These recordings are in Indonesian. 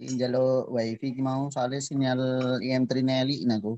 Injalo wifi mau soalnya sinyal IM nago. naku.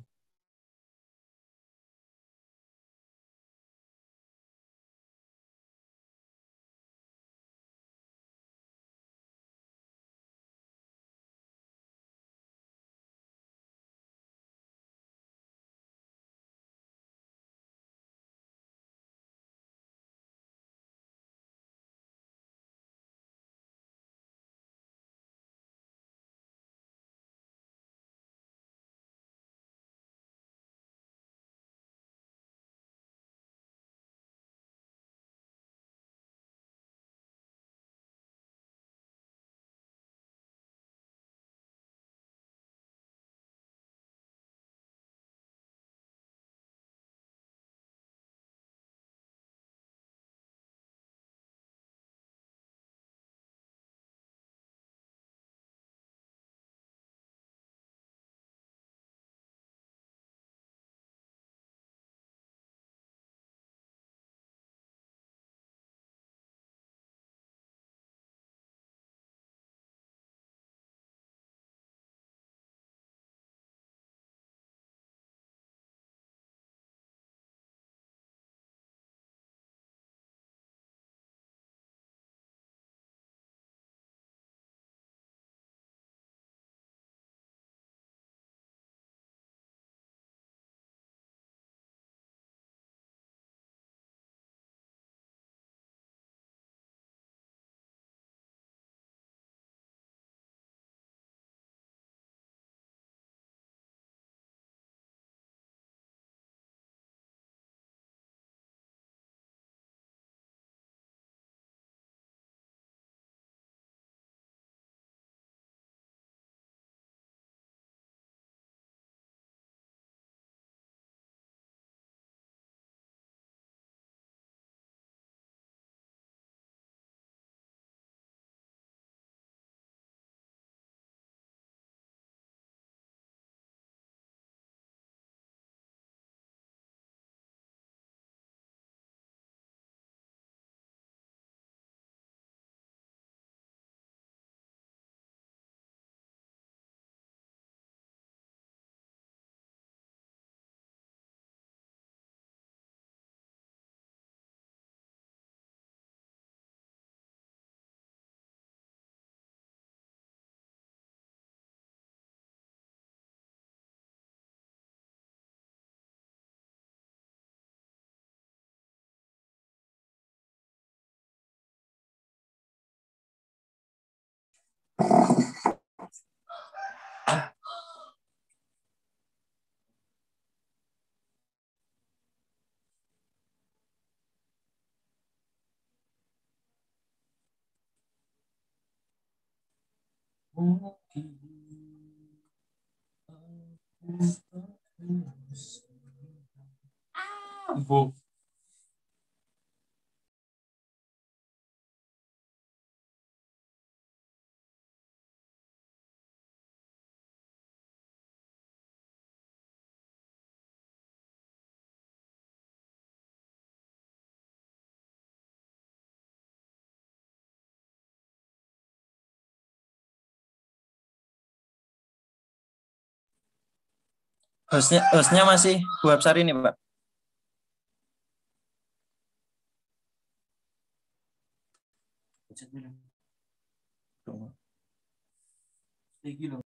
Ah, vou hostnya hostnya masih Bu Absari nih Pak. Thank you.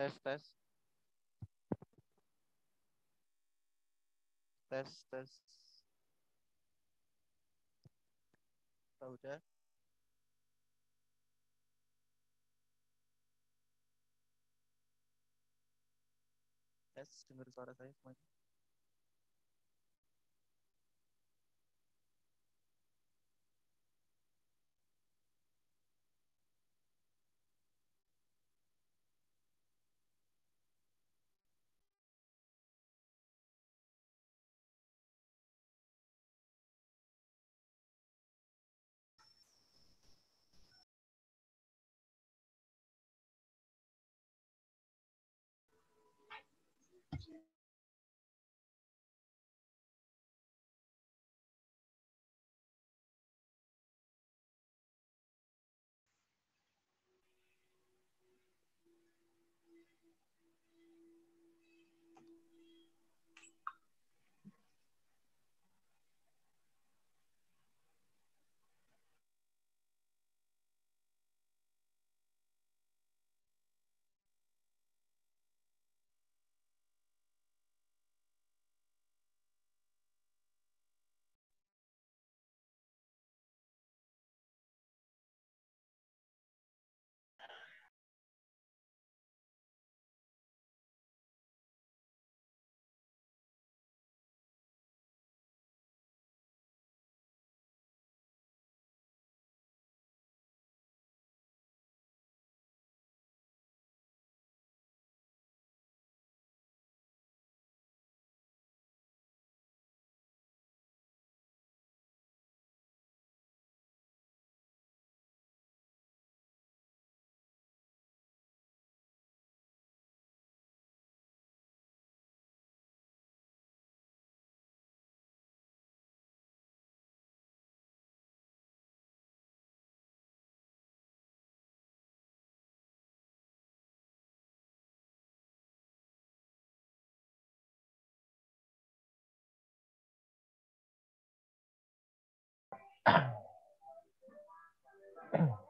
tes tes tes tes tahu udah tes dengar suara saya semuanya Thank you.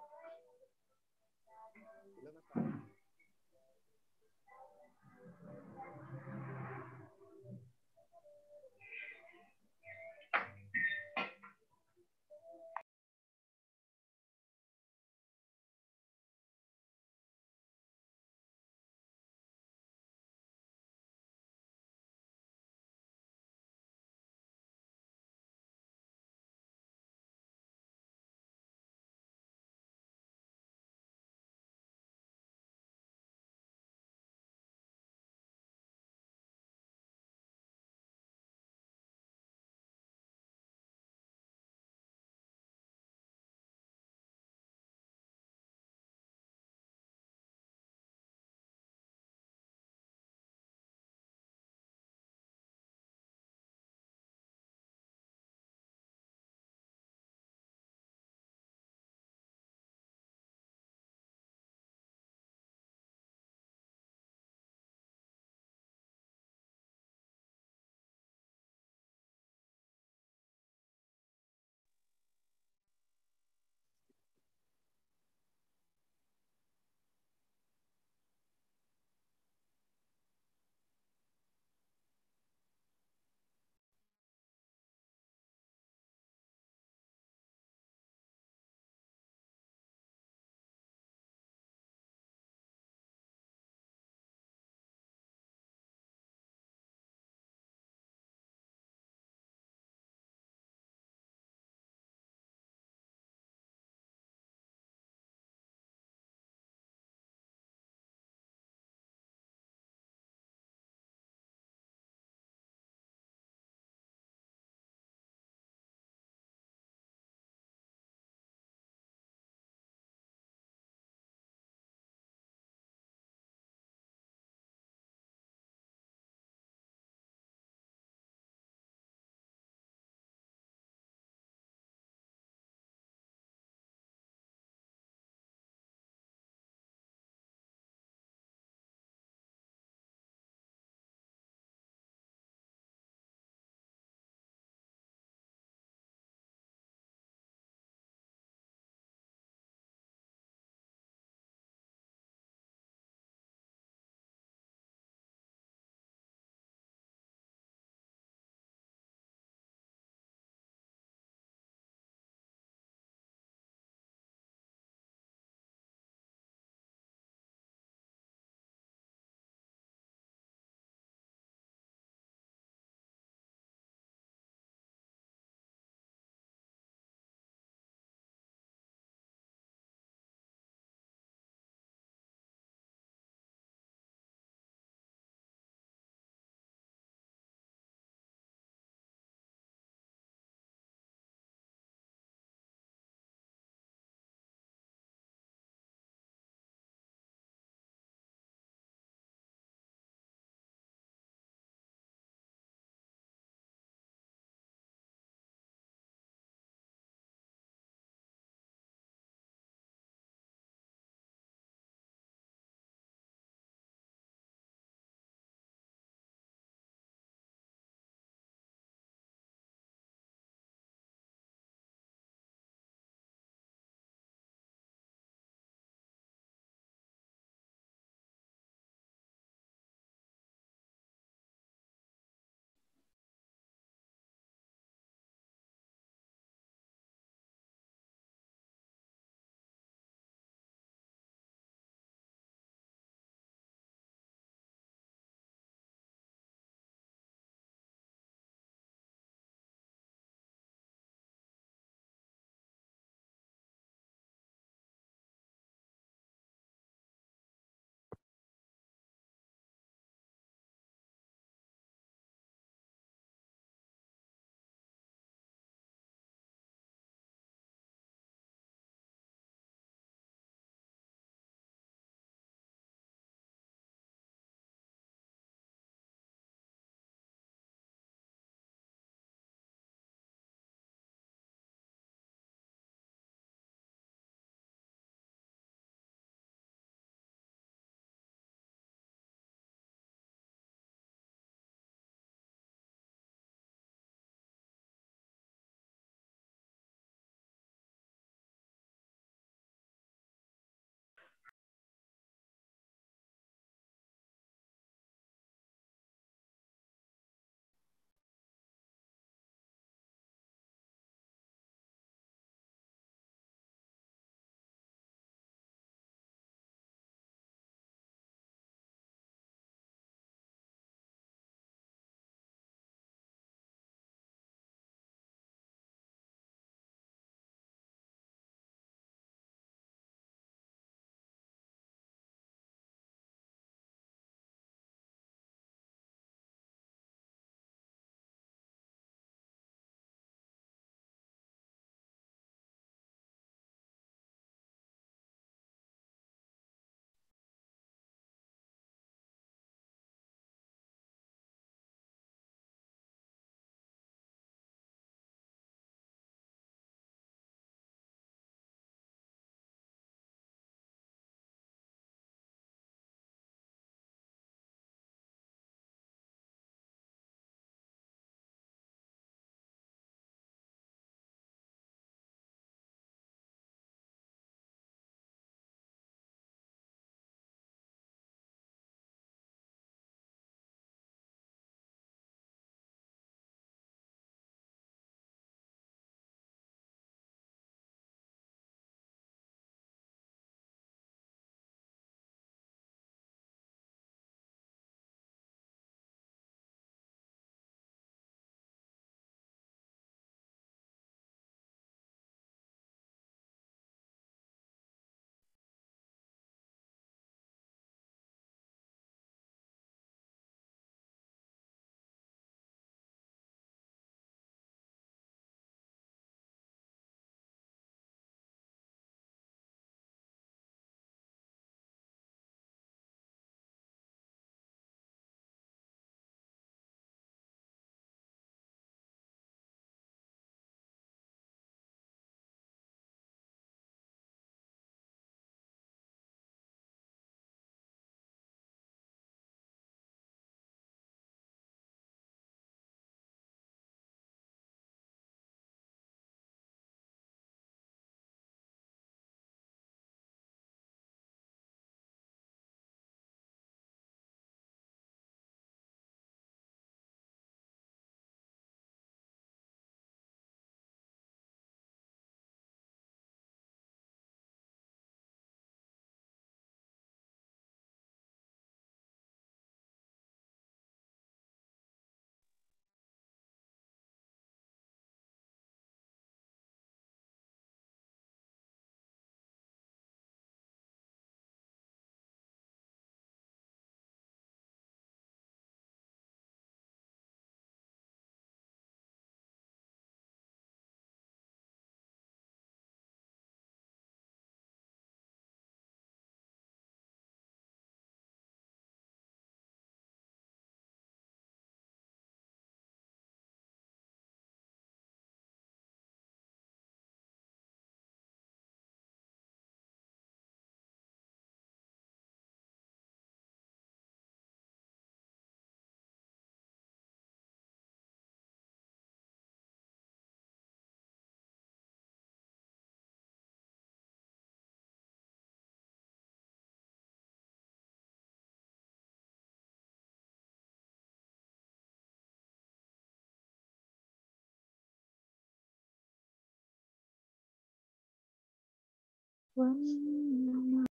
one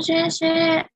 谢谢。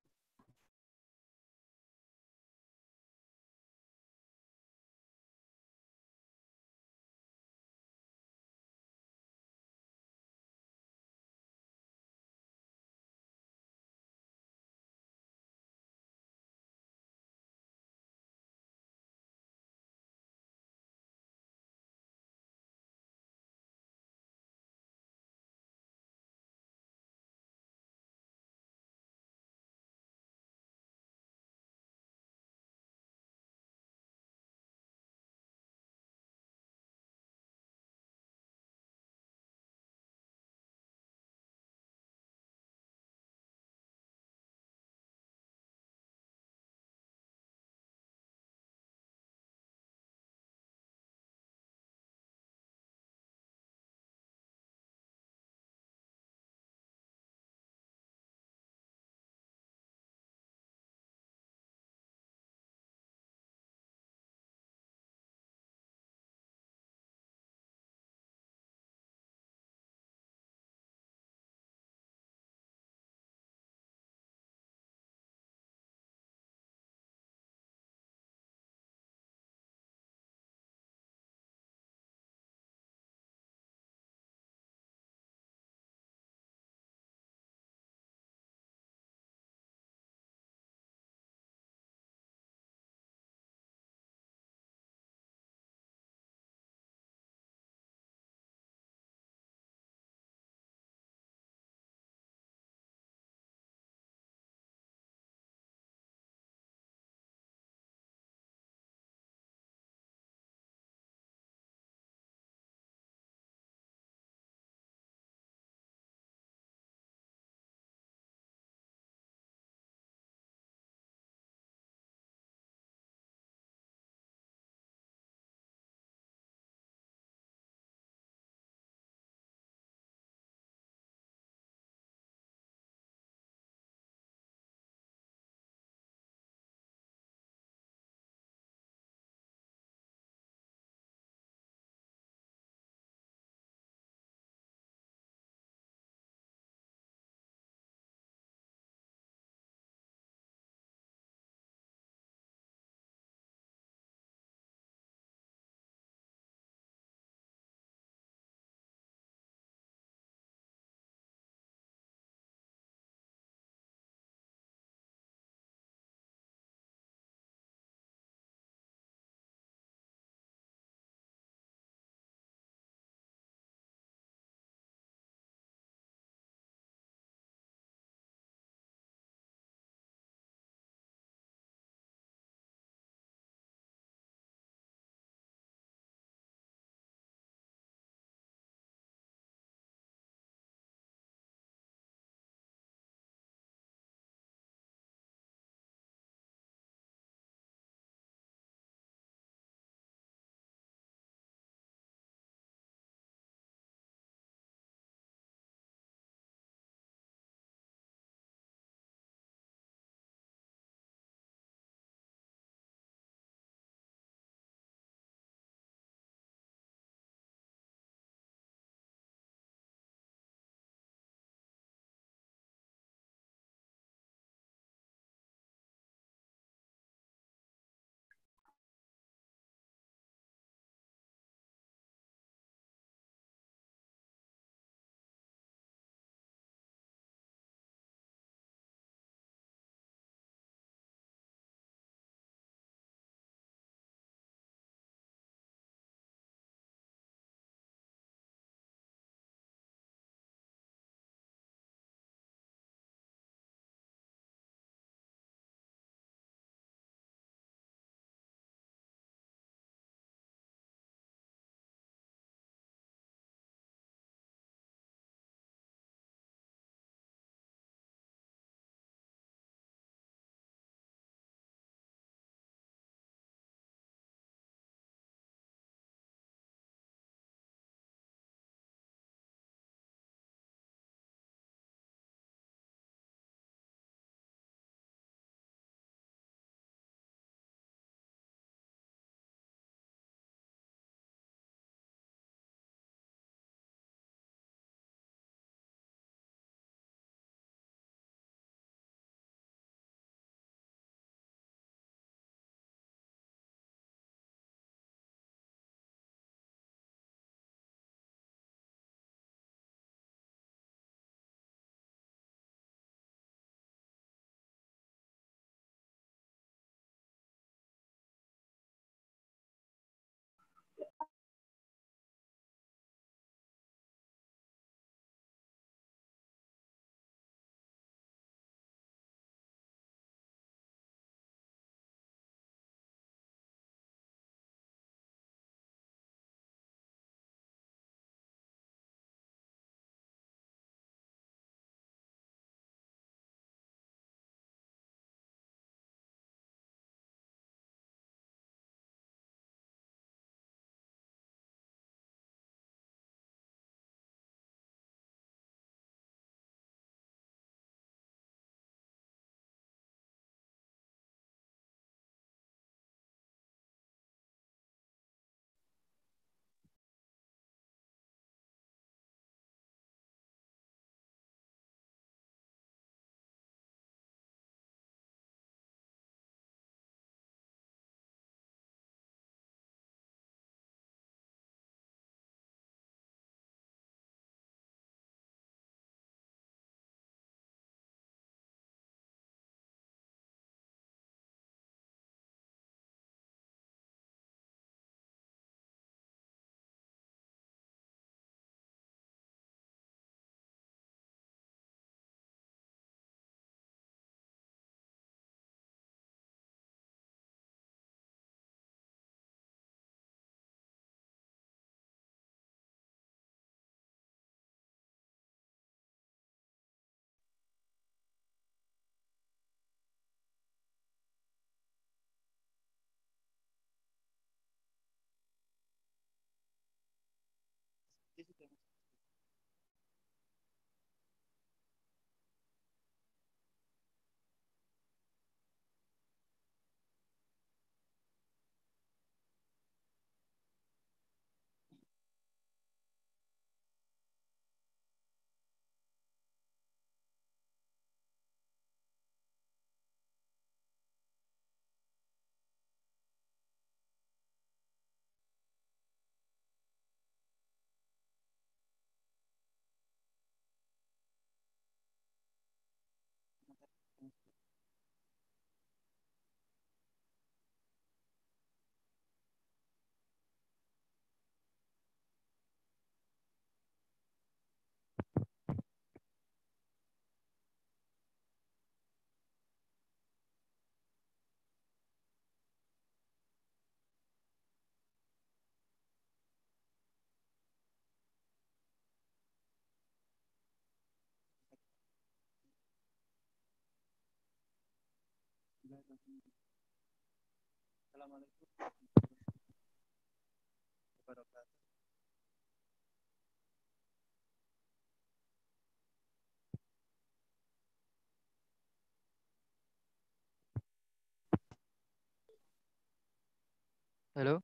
Halo?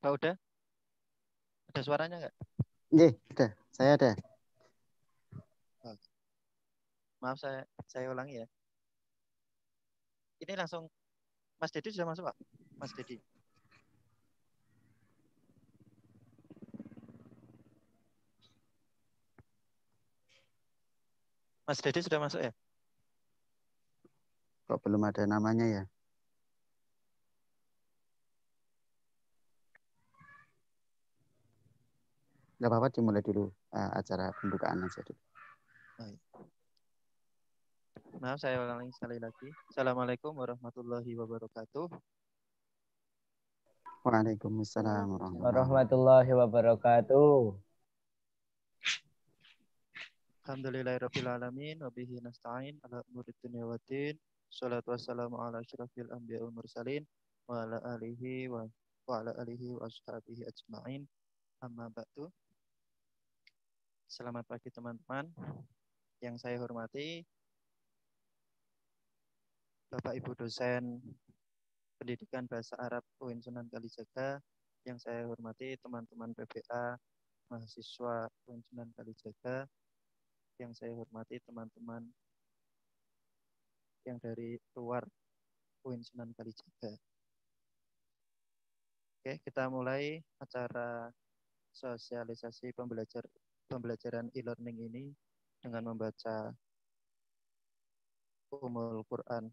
Pak Uda. Ada suaranya nggak? Iya, ada. Saya ada. Maaf saya saya ulangi ya ini langsung Mas Dedi sudah masuk Pak? Mas Dedi. Mas Dedi sudah masuk ya? Kok belum ada namanya ya? Gak apa-apa dimulai dulu uh, acara pembukaan aja dulu. Baik. Maaf saya ulangi sekali lagi. Assalamualaikum warahmatullahi wabarakatuh. Waalaikumsalam warahmatullahi wabarakatuh. Alhamdulillahirabbil alamin wa bihi nasta'in ala umuri dunya waddin. Shalatu wassalamu ala asyrafil anbiya wal mursalin wa ala alihi wa wa ala alihi wa ashabihi ajma'in. Amma ba'du. Selamat pagi teman-teman. Yang saya hormati Bapak Ibu dosen Pendidikan Bahasa Arab UIN Sunan Kalijaga yang saya hormati teman-teman PBA mahasiswa UIN Sunan Kalijaga yang saya hormati teman-teman yang dari luar UIN Sunan Kalijaga. Oke, kita mulai acara sosialisasi pembelajar pembelajaran e-learning ini dengan membaca Umul Quran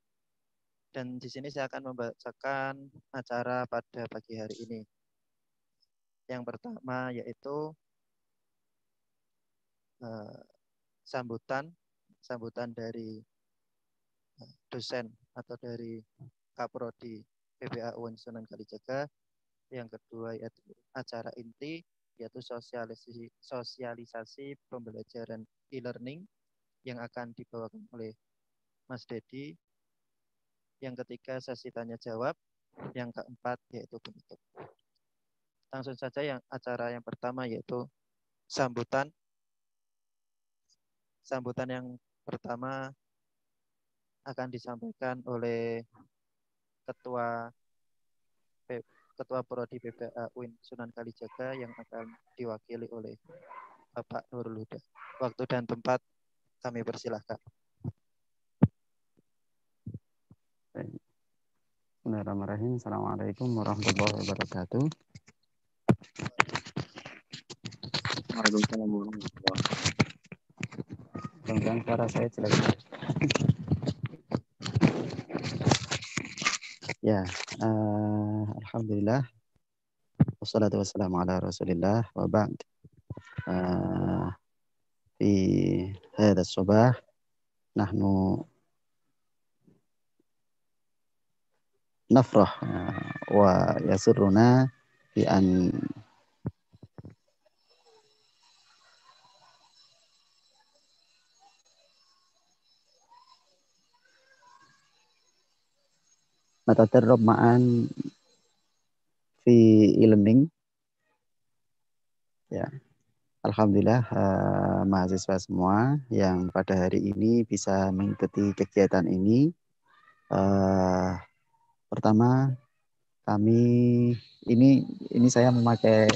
dan di sini saya akan membacakan acara pada pagi hari ini. Yang pertama yaitu uh, sambutan sambutan dari eh, dosen atau dari kaprodi PBA UIN Sunan Kalijaga. Yang kedua yaitu acara inti yaitu sosialisasi sosialisasi pembelajaran e-learning yang akan dibawakan oleh Mas Dedi yang ketiga sesi tanya jawab, yang keempat yaitu penutup. Langsung saja yang acara yang pertama yaitu sambutan. Sambutan yang pertama akan disampaikan oleh ketua ketua prodi PPA UIN Sunan Kalijaga yang akan diwakili oleh Bapak Nurul Huda. Waktu dan tempat kami persilahkan. Bismillahirrahmanirrahim. Assalamualaikum warahmatullahi wabarakatuh. Waalaikumsalam warahmatullahi wabarakatuh. Tentang suara saya jelek. ya, uh, alhamdulillah. Wassalatu wassalamu ala Rasulillah wa ba'd. Uh, di هذا الصباح nahnu nafrah wa yasurruna bi an natatarrab ma'an fi e-learning ya Alhamdulillah uh, mahasiswa semua yang pada hari ini bisa mengikuti kegiatan ini uh, Pertama, kami ini ini saya memakai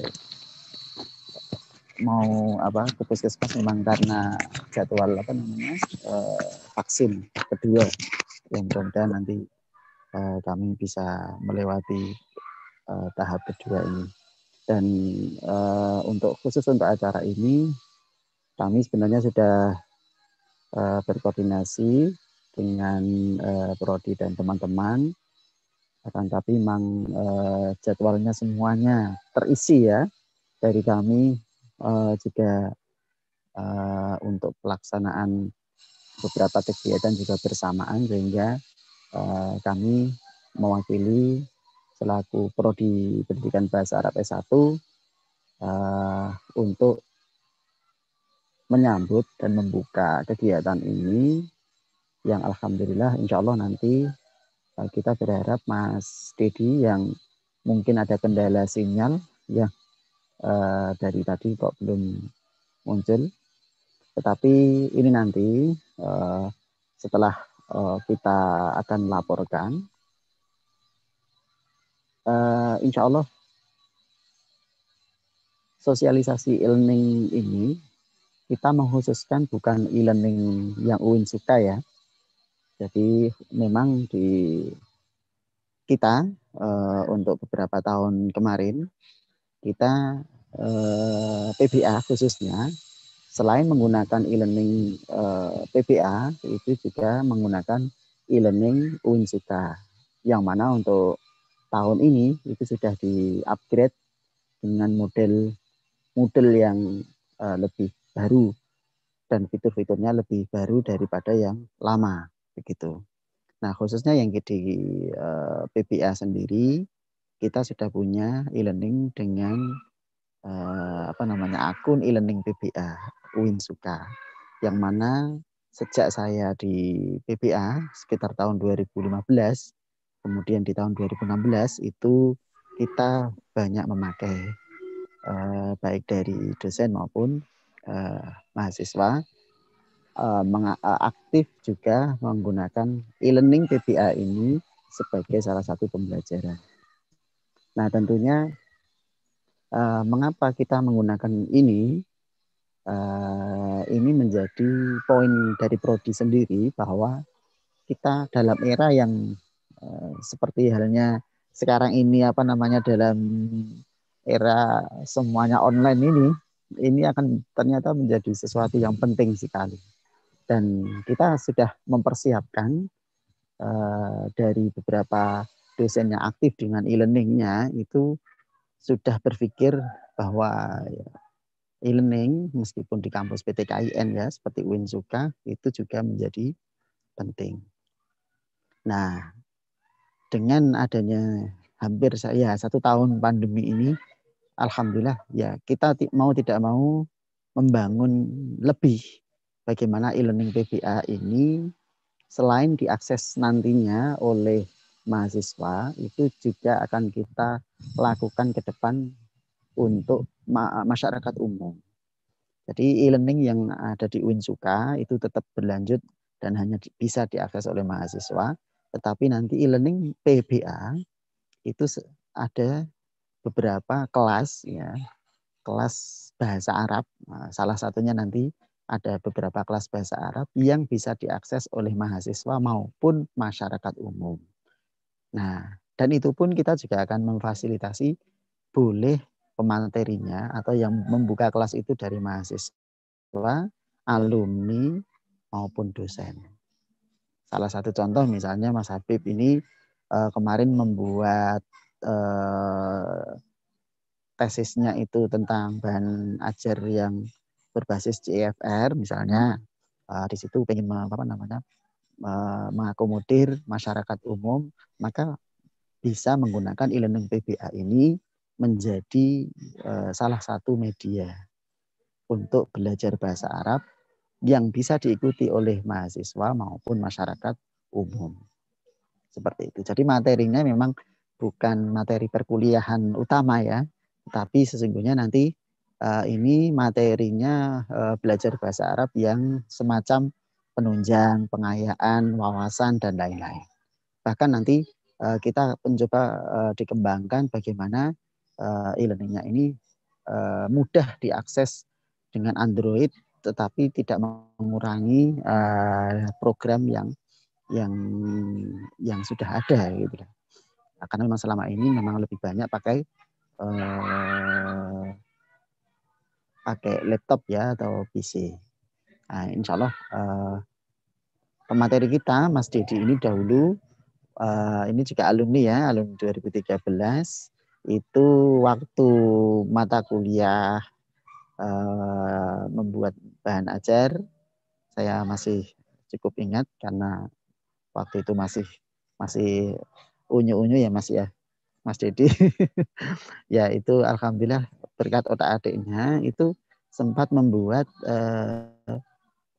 mau apa ke puskesmas memang karena jadwal apa namanya eh, vaksin kedua yang kemudian nanti eh, kami bisa melewati eh, tahap kedua ini dan eh, untuk khusus untuk acara ini kami sebenarnya sudah eh, berkoordinasi dengan eh, prodi dan teman-teman akan tapi memang uh, jadwalnya semuanya terisi ya dari kami uh, juga uh, untuk pelaksanaan beberapa kegiatan juga bersamaan sehingga uh, kami mewakili selaku prodi pendidikan bahasa Arab S1 uh, untuk menyambut dan membuka kegiatan ini yang alhamdulillah insya Allah nanti Eh, kita berharap Mas Dedi yang mungkin ada kendala sinyal ya uh, dari tadi kok belum muncul. Tetapi ini nanti uh, setelah uh, kita akan laporkan, uh, insya Allah sosialisasi e-learning ini kita menghususkan bukan e-learning yang UIN suka ya, jadi memang di kita uh, untuk beberapa tahun kemarin kita eh, PPA PBA khususnya selain menggunakan e-learning eh, PPA PBA itu juga menggunakan e-learning Unsita yang mana untuk tahun ini itu sudah di upgrade dengan model model yang lebih baru dan fitur-fiturnya lebih baru daripada yang lama begitu. Nah khususnya yang di uh, eh, PPA sendiri kita sudah punya e-learning dengan eh, apa namanya akun e-learning PPA Uin Suka yang mana sejak saya di PPA sekitar tahun 2015 kemudian di tahun 2016 itu kita banyak memakai eh, baik dari dosen maupun mahasiswa Eh, eh, aktif juga menggunakan e-learning PBA ini sebagai salah satu pembelajaran. Nah, tentunya eh, mengapa kita menggunakan ini? Ini menjadi poin dari prodi sendiri bahwa kita dalam era yang seperti halnya sekarang ini apa namanya dalam era semuanya online ini, ini akan ternyata menjadi sesuatu yang penting sekali dan kita sudah mempersiapkan uh, dari beberapa dosen yang aktif dengan e-learningnya itu sudah berpikir bahwa e-learning meskipun di kampus PTKIN ya seperti UIN Suka itu juga menjadi penting. Nah, dengan adanya hampir saya satu tahun pandemi ini, alhamdulillah ya kita mau tidak mau membangun lebih bagaimana e-learning PBA ini selain diakses nantinya oleh mahasiswa itu juga akan kita lakukan ke depan untuk ma masyarakat umum. Jadi e-learning yang ada di UIN Suka itu tetap berlanjut dan hanya di, bisa diakses oleh mahasiswa, tetapi nanti e-learning PBA itu ada beberapa kelas ya, kelas bahasa Arab. Nah, salah satunya nanti ada beberapa kelas bahasa Arab yang bisa diakses oleh mahasiswa maupun masyarakat umum. Nah, dan itu pun kita juga akan memfasilitasi boleh pematerinya atau yang membuka kelas itu dari mahasiswa, alumni maupun dosen. Salah satu contoh misalnya Mas Habib ini uh, kemarin membuat uh, tesisnya itu tentang bahan ajar yang berbasis CFR misalnya uh, di situ pengen apa namanya uh, mengakomodir masyarakat umum maka bisa menggunakan e-learning PBA ini menjadi uh, salah satu media untuk belajar bahasa Arab yang bisa diikuti oleh mahasiswa maupun masyarakat umum. Seperti itu. Jadi materinya memang bukan materi perkuliahan utama ya, tapi sesungguhnya nanti Eh, ini materinya eh, belajar bahasa Arab yang semacam penunjang, pengayaan, wawasan dan lain-lain. Bahkan nanti eh, kita mencoba dikembangkan bagaimana ilmunya e-learningnya ini mudah diakses dengan Android, tetapi tidak mengurangi program yang yang yang sudah ada gitu. Nah, karena memang selama ini memang lebih banyak pakai uh, pakai laptop ya atau PC. Nah, insya Allah uh, eh, pemateri kita Mas Dedi ini dahulu uh, ini juga alumni ya alumni 2013 itu waktu mata kuliah uh, membuat bahan ajar saya masih cukup ingat karena waktu itu masih masih unyu-unyu ya Mas ya Mas Dedi ya itu alhamdulillah berkat otak adiknya itu sempat membuat eh,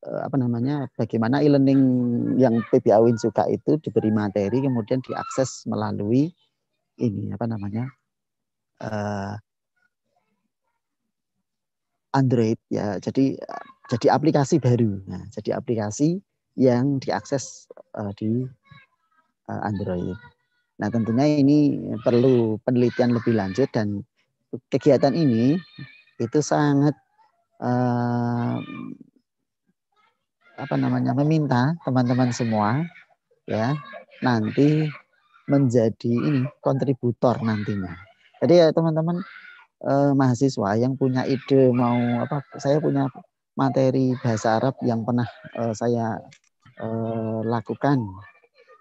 eh apa namanya bagaimana e-learning yang PBAWIN suka itu diberi materi kemudian diakses melalui ini apa namanya eh, Android ya jadi jadi aplikasi baru nah, jadi aplikasi yang diakses uh, di uh, Android. Nah tentunya ini perlu penelitian lebih lanjut dan kegiatan ini itu sangat eh, apa namanya meminta teman-teman semua ya nanti menjadi ini kontributor nantinya. Jadi ya teman-teman eh, mahasiswa yang punya ide mau apa saya punya materi bahasa Arab yang pernah eh, saya eh, lakukan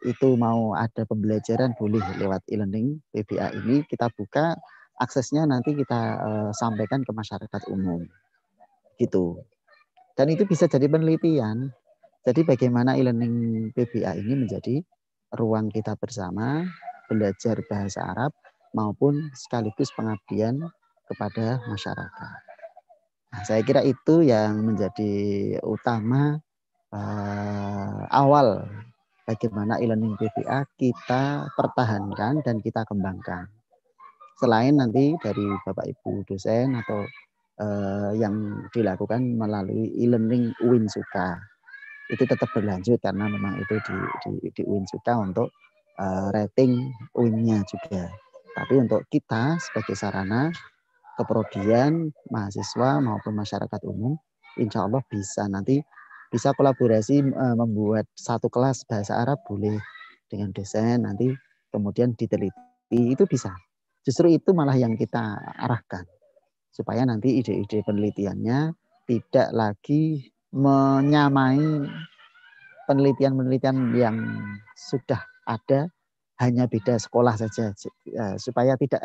itu mau ada pembelajaran boleh lewat e-learning PBA ini kita buka aksesnya nanti kita uh, sampaikan ke masyarakat umum. Gitu. Dan itu bisa jadi penelitian. Jadi bagaimana e-learning PBA ini menjadi ruang kita bersama belajar bahasa Arab maupun sekaligus pengabdian kepada masyarakat. Nah, saya kira itu yang menjadi utama uh, awal bagaimana e-learning PBA kita pertahankan dan kita kembangkan selain nanti dari Bapak Ibu dosen atau eh, yang dilakukan melalui e-learning UIN Suka. Itu tetap berlanjut karena memang itu di, di, di UIN Suka untuk eh, rating UIN-nya juga. Tapi untuk kita sebagai sarana keprodian mahasiswa maupun masyarakat umum, insya Allah bisa nanti bisa kolaborasi eh, membuat satu kelas bahasa Arab boleh dengan dosen nanti kemudian diteliti itu bisa Justru itu malah yang kita arahkan supaya nanti ide-ide penelitiannya tidak lagi menyamai penelitian-penelitian yang sudah ada hanya beda sekolah saja eh, supaya tidak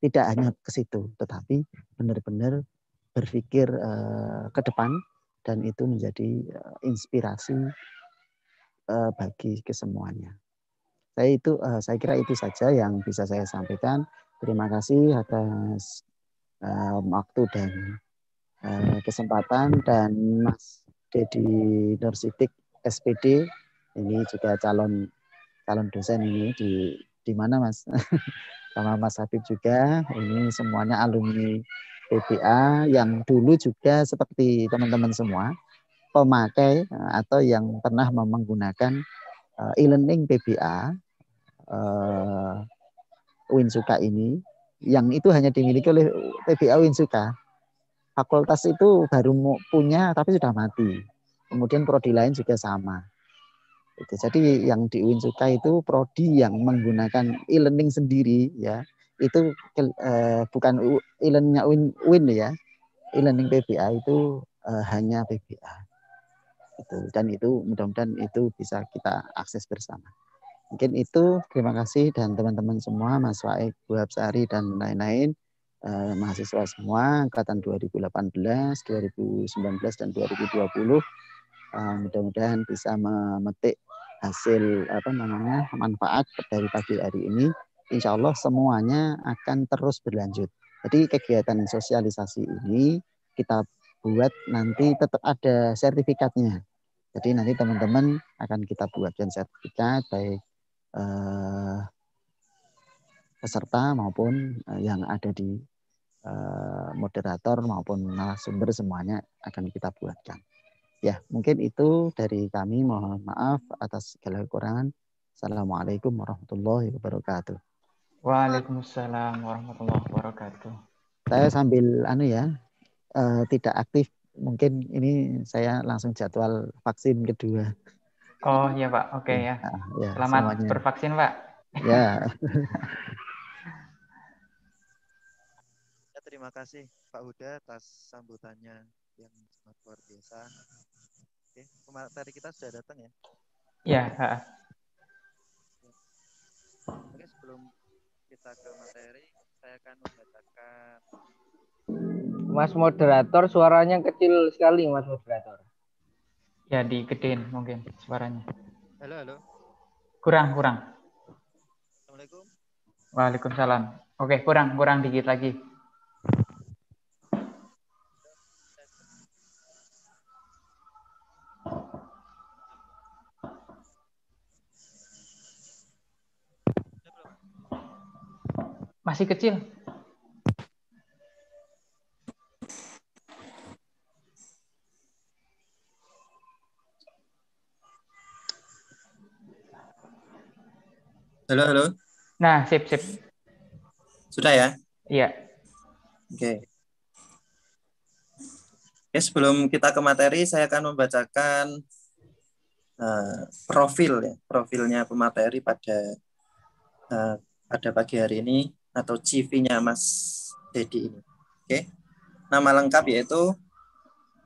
tidak hanya ke situ tetapi benar-benar berpikir eh, ke depan dan itu menjadi eh, inspirasi bagi kesemuanya. Saya itu saya kira itu saja yang bisa saya sampaikan. Terima kasih atas uh, waktu dan uh, kesempatan dan Mas Dedi Nursitik SPD ini juga calon calon dosen ini di di mana Mas? Sama Mas Habib juga. Ini semuanya alumni PBA yang dulu juga seperti teman-teman semua pemakai uh, atau yang pernah menggunakan uh, e-learning PBA. Uh, Winsuka ini yang itu hanya dimiliki oleh PBA Winsuka. Fakultas itu baru punya tapi sudah mati. Kemudian prodi lain juga sama. Jadi yang di Winsuka itu prodi yang menggunakan e-learning sendiri ya. Itu eh, bukan e-learningnya Win, Win ya. E-learning PBA itu eh, hanya PBA. Itu dan itu mudah-mudahan itu bisa kita akses bersama. Mungkin itu. Terima kasih dan teman-teman semua, Mas Waik, Bu Habsari, dan lain-lain. Eh, mahasiswa semua, angkatan 2018, 2019, dan 2020. Eh, mudah-mudahan bisa memetik hasil apa namanya manfaat dari pagi hari ini. Insya Allah semuanya akan terus berlanjut. Jadi kegiatan sosialisasi ini kita buat nanti tetap ada sertifikatnya. Jadi nanti teman-teman akan kita buatkan sertifikat baik Eh, peserta maupun eh, yang ada di eh, moderator maupun narasumber semuanya akan kita buatkan. Ya, mungkin itu dari kami. Mohon maaf atas segala kekurangan. Assalamualaikum warahmatullahi wabarakatuh. Waalaikumsalam warahmatullahi wabarakatuh. Saya sambil anu ya, tidak aktif. Mungkin ini saya langsung jadwal vaksin kedua. Oh iya Pak, oke okay, ya. Iya, ya. Selamat semuanya. bervaksin Pak. Ya. ya. Terima kasih Pak Huda atas sambutannya yang sangat luar biasa. Oke, pemateri kita sudah datang ya? Ya. Oke, sebelum kita ke materi, saya akan membacakan. Mas moderator, suaranya kecil sekali, Mas moderator. Ya, gedein mungkin suaranya. Halo, halo. Kurang, kurang. Assalamualaikum. Waalaikumsalam. Oke, kurang, kurang dikit lagi. Masih kecil. Halo, halo. Nah, sip, sip. Sudah ya? Iya. Oke. Okay. sebelum kita ke materi, saya akan membacakan uh, profil ya, profilnya pemateri pada uh, pada pagi hari ini atau CV-nya Mas Dedi ini. Oke. Okay. Nama lengkap yaitu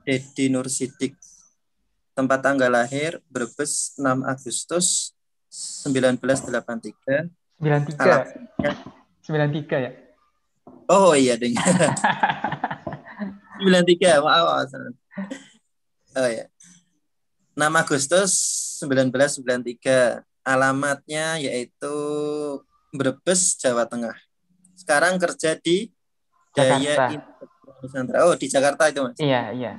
Dedi Nursidik. Tempat tanggal lahir Brebes 6 Agustus 1983. 93. Salah. 93 ya? Oh iya dengan 93 maaf. Oh ya. Nama Agustus 1993. Alamatnya yaitu Brebes, Jawa Tengah. Sekarang kerja di Daya Nusantara. Oh, di Jakarta itu, Mas. Iya, iya.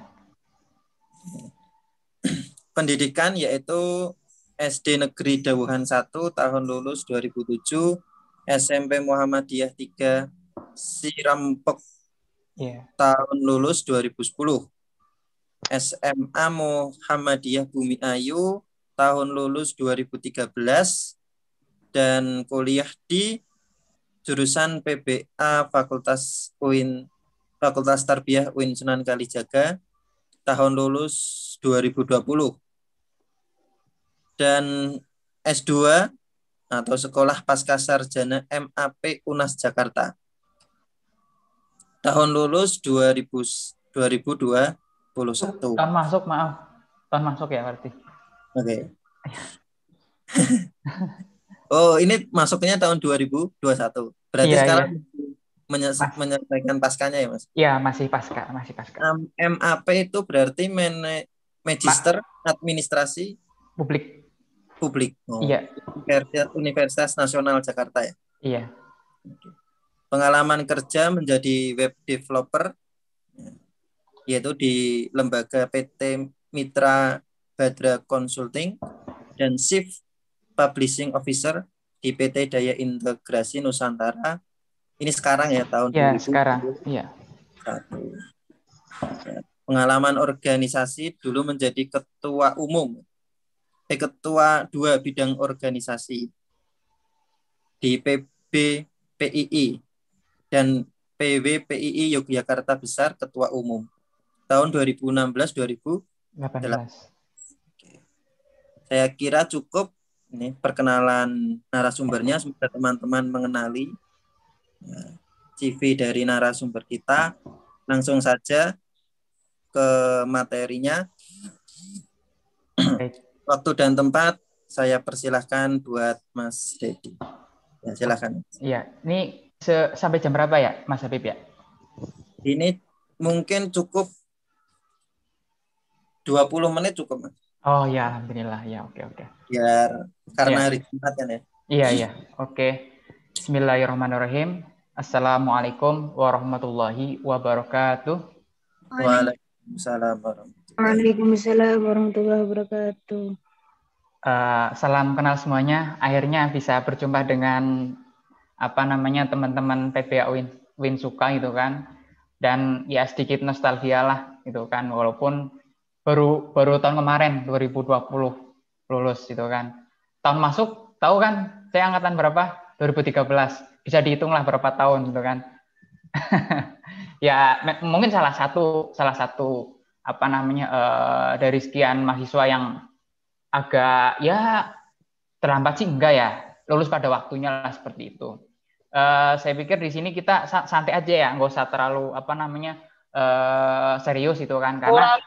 Pendidikan yaitu SD Negeri Dawuhan 1 tahun lulus 2007, SMP Muhammadiyah 3 Sirampek yeah. tahun lulus 2010. SMA Muhammadiyah Bumi Ayu tahun lulus 2013 dan kuliah di jurusan PBA Fakultas UIN Fakultas Tarbiyah UIN Sunan Kalijaga tahun lulus 2020 dan S2 atau Sekolah Pasca Sarjana MAP Unas Jakarta. Tahun lulus 2000, 2021. Tahun masuk, maaf. Tahun masuk ya berarti. Oke. Okay. oh, ini masuknya tahun 2021. Berarti iya, sekarang iya. Menyes Mas. menyelesaikan paskanya ya, Mas? Iya, masih pasca, masih pasca. Um, MAP itu berarti Magister Ma Administrasi Publik publik. Oh. Iya. Universitas Nasional Jakarta ya. Iya. Pengalaman kerja menjadi web developer ya, yaitu di lembaga PT Mitra Badra Consulting dan Chief Publishing Officer di PT Daya Integrasi Nusantara. Ini sekarang ya tahun Ya, 2000. sekarang. Iya. Pengalaman organisasi dulu menjadi ketua umum eh, ketua dua bidang organisasi di PB PII dan PW PII Yogyakarta Besar Ketua Umum tahun 2016 2018. Saya kira cukup ini perkenalan narasumbernya semoga teman-teman mengenali ya, CV dari narasumber kita. Langsung saja ke materinya. Baik waktu dan tempat saya persilahkan buat Mas Dedi. Ya, silahkan. Iya, ini sampai jam berapa ya, Mas Habib ya? Ini mungkin cukup 20 menit cukup, Mas. Oh ya, alhamdulillah. Ya, oke oke. Biar karena ya. hari Jumat kan ya. Iya, iya. Oke. Bismillahirrahmanirrahim. Assalamualaikum warahmatullahi wabarakatuh. Waalaikumsalam warahmatullahi Waalaikumsalam warahmatullahi wabarakatuh. Uh, salam kenal semuanya. Akhirnya bisa berjumpa dengan apa namanya teman-teman PPA Win, Win Suka gitu kan. Dan ya sedikit nostalgia lah gitu kan. Walaupun baru baru tahun kemarin 2020 lulus gitu kan. Tahun masuk tahu kan saya angkatan berapa? 2013. Bisa dihitung lah berapa tahun gitu kan. ya mungkin salah satu salah satu apa namanya uh, dari sekian mahasiswa yang agak ya terlambat sih enggak ya lulus pada waktunya lah seperti itu. Uh, saya pikir di sini kita santai aja ya nggak usah terlalu apa namanya uh, serius itu kan karena Wah.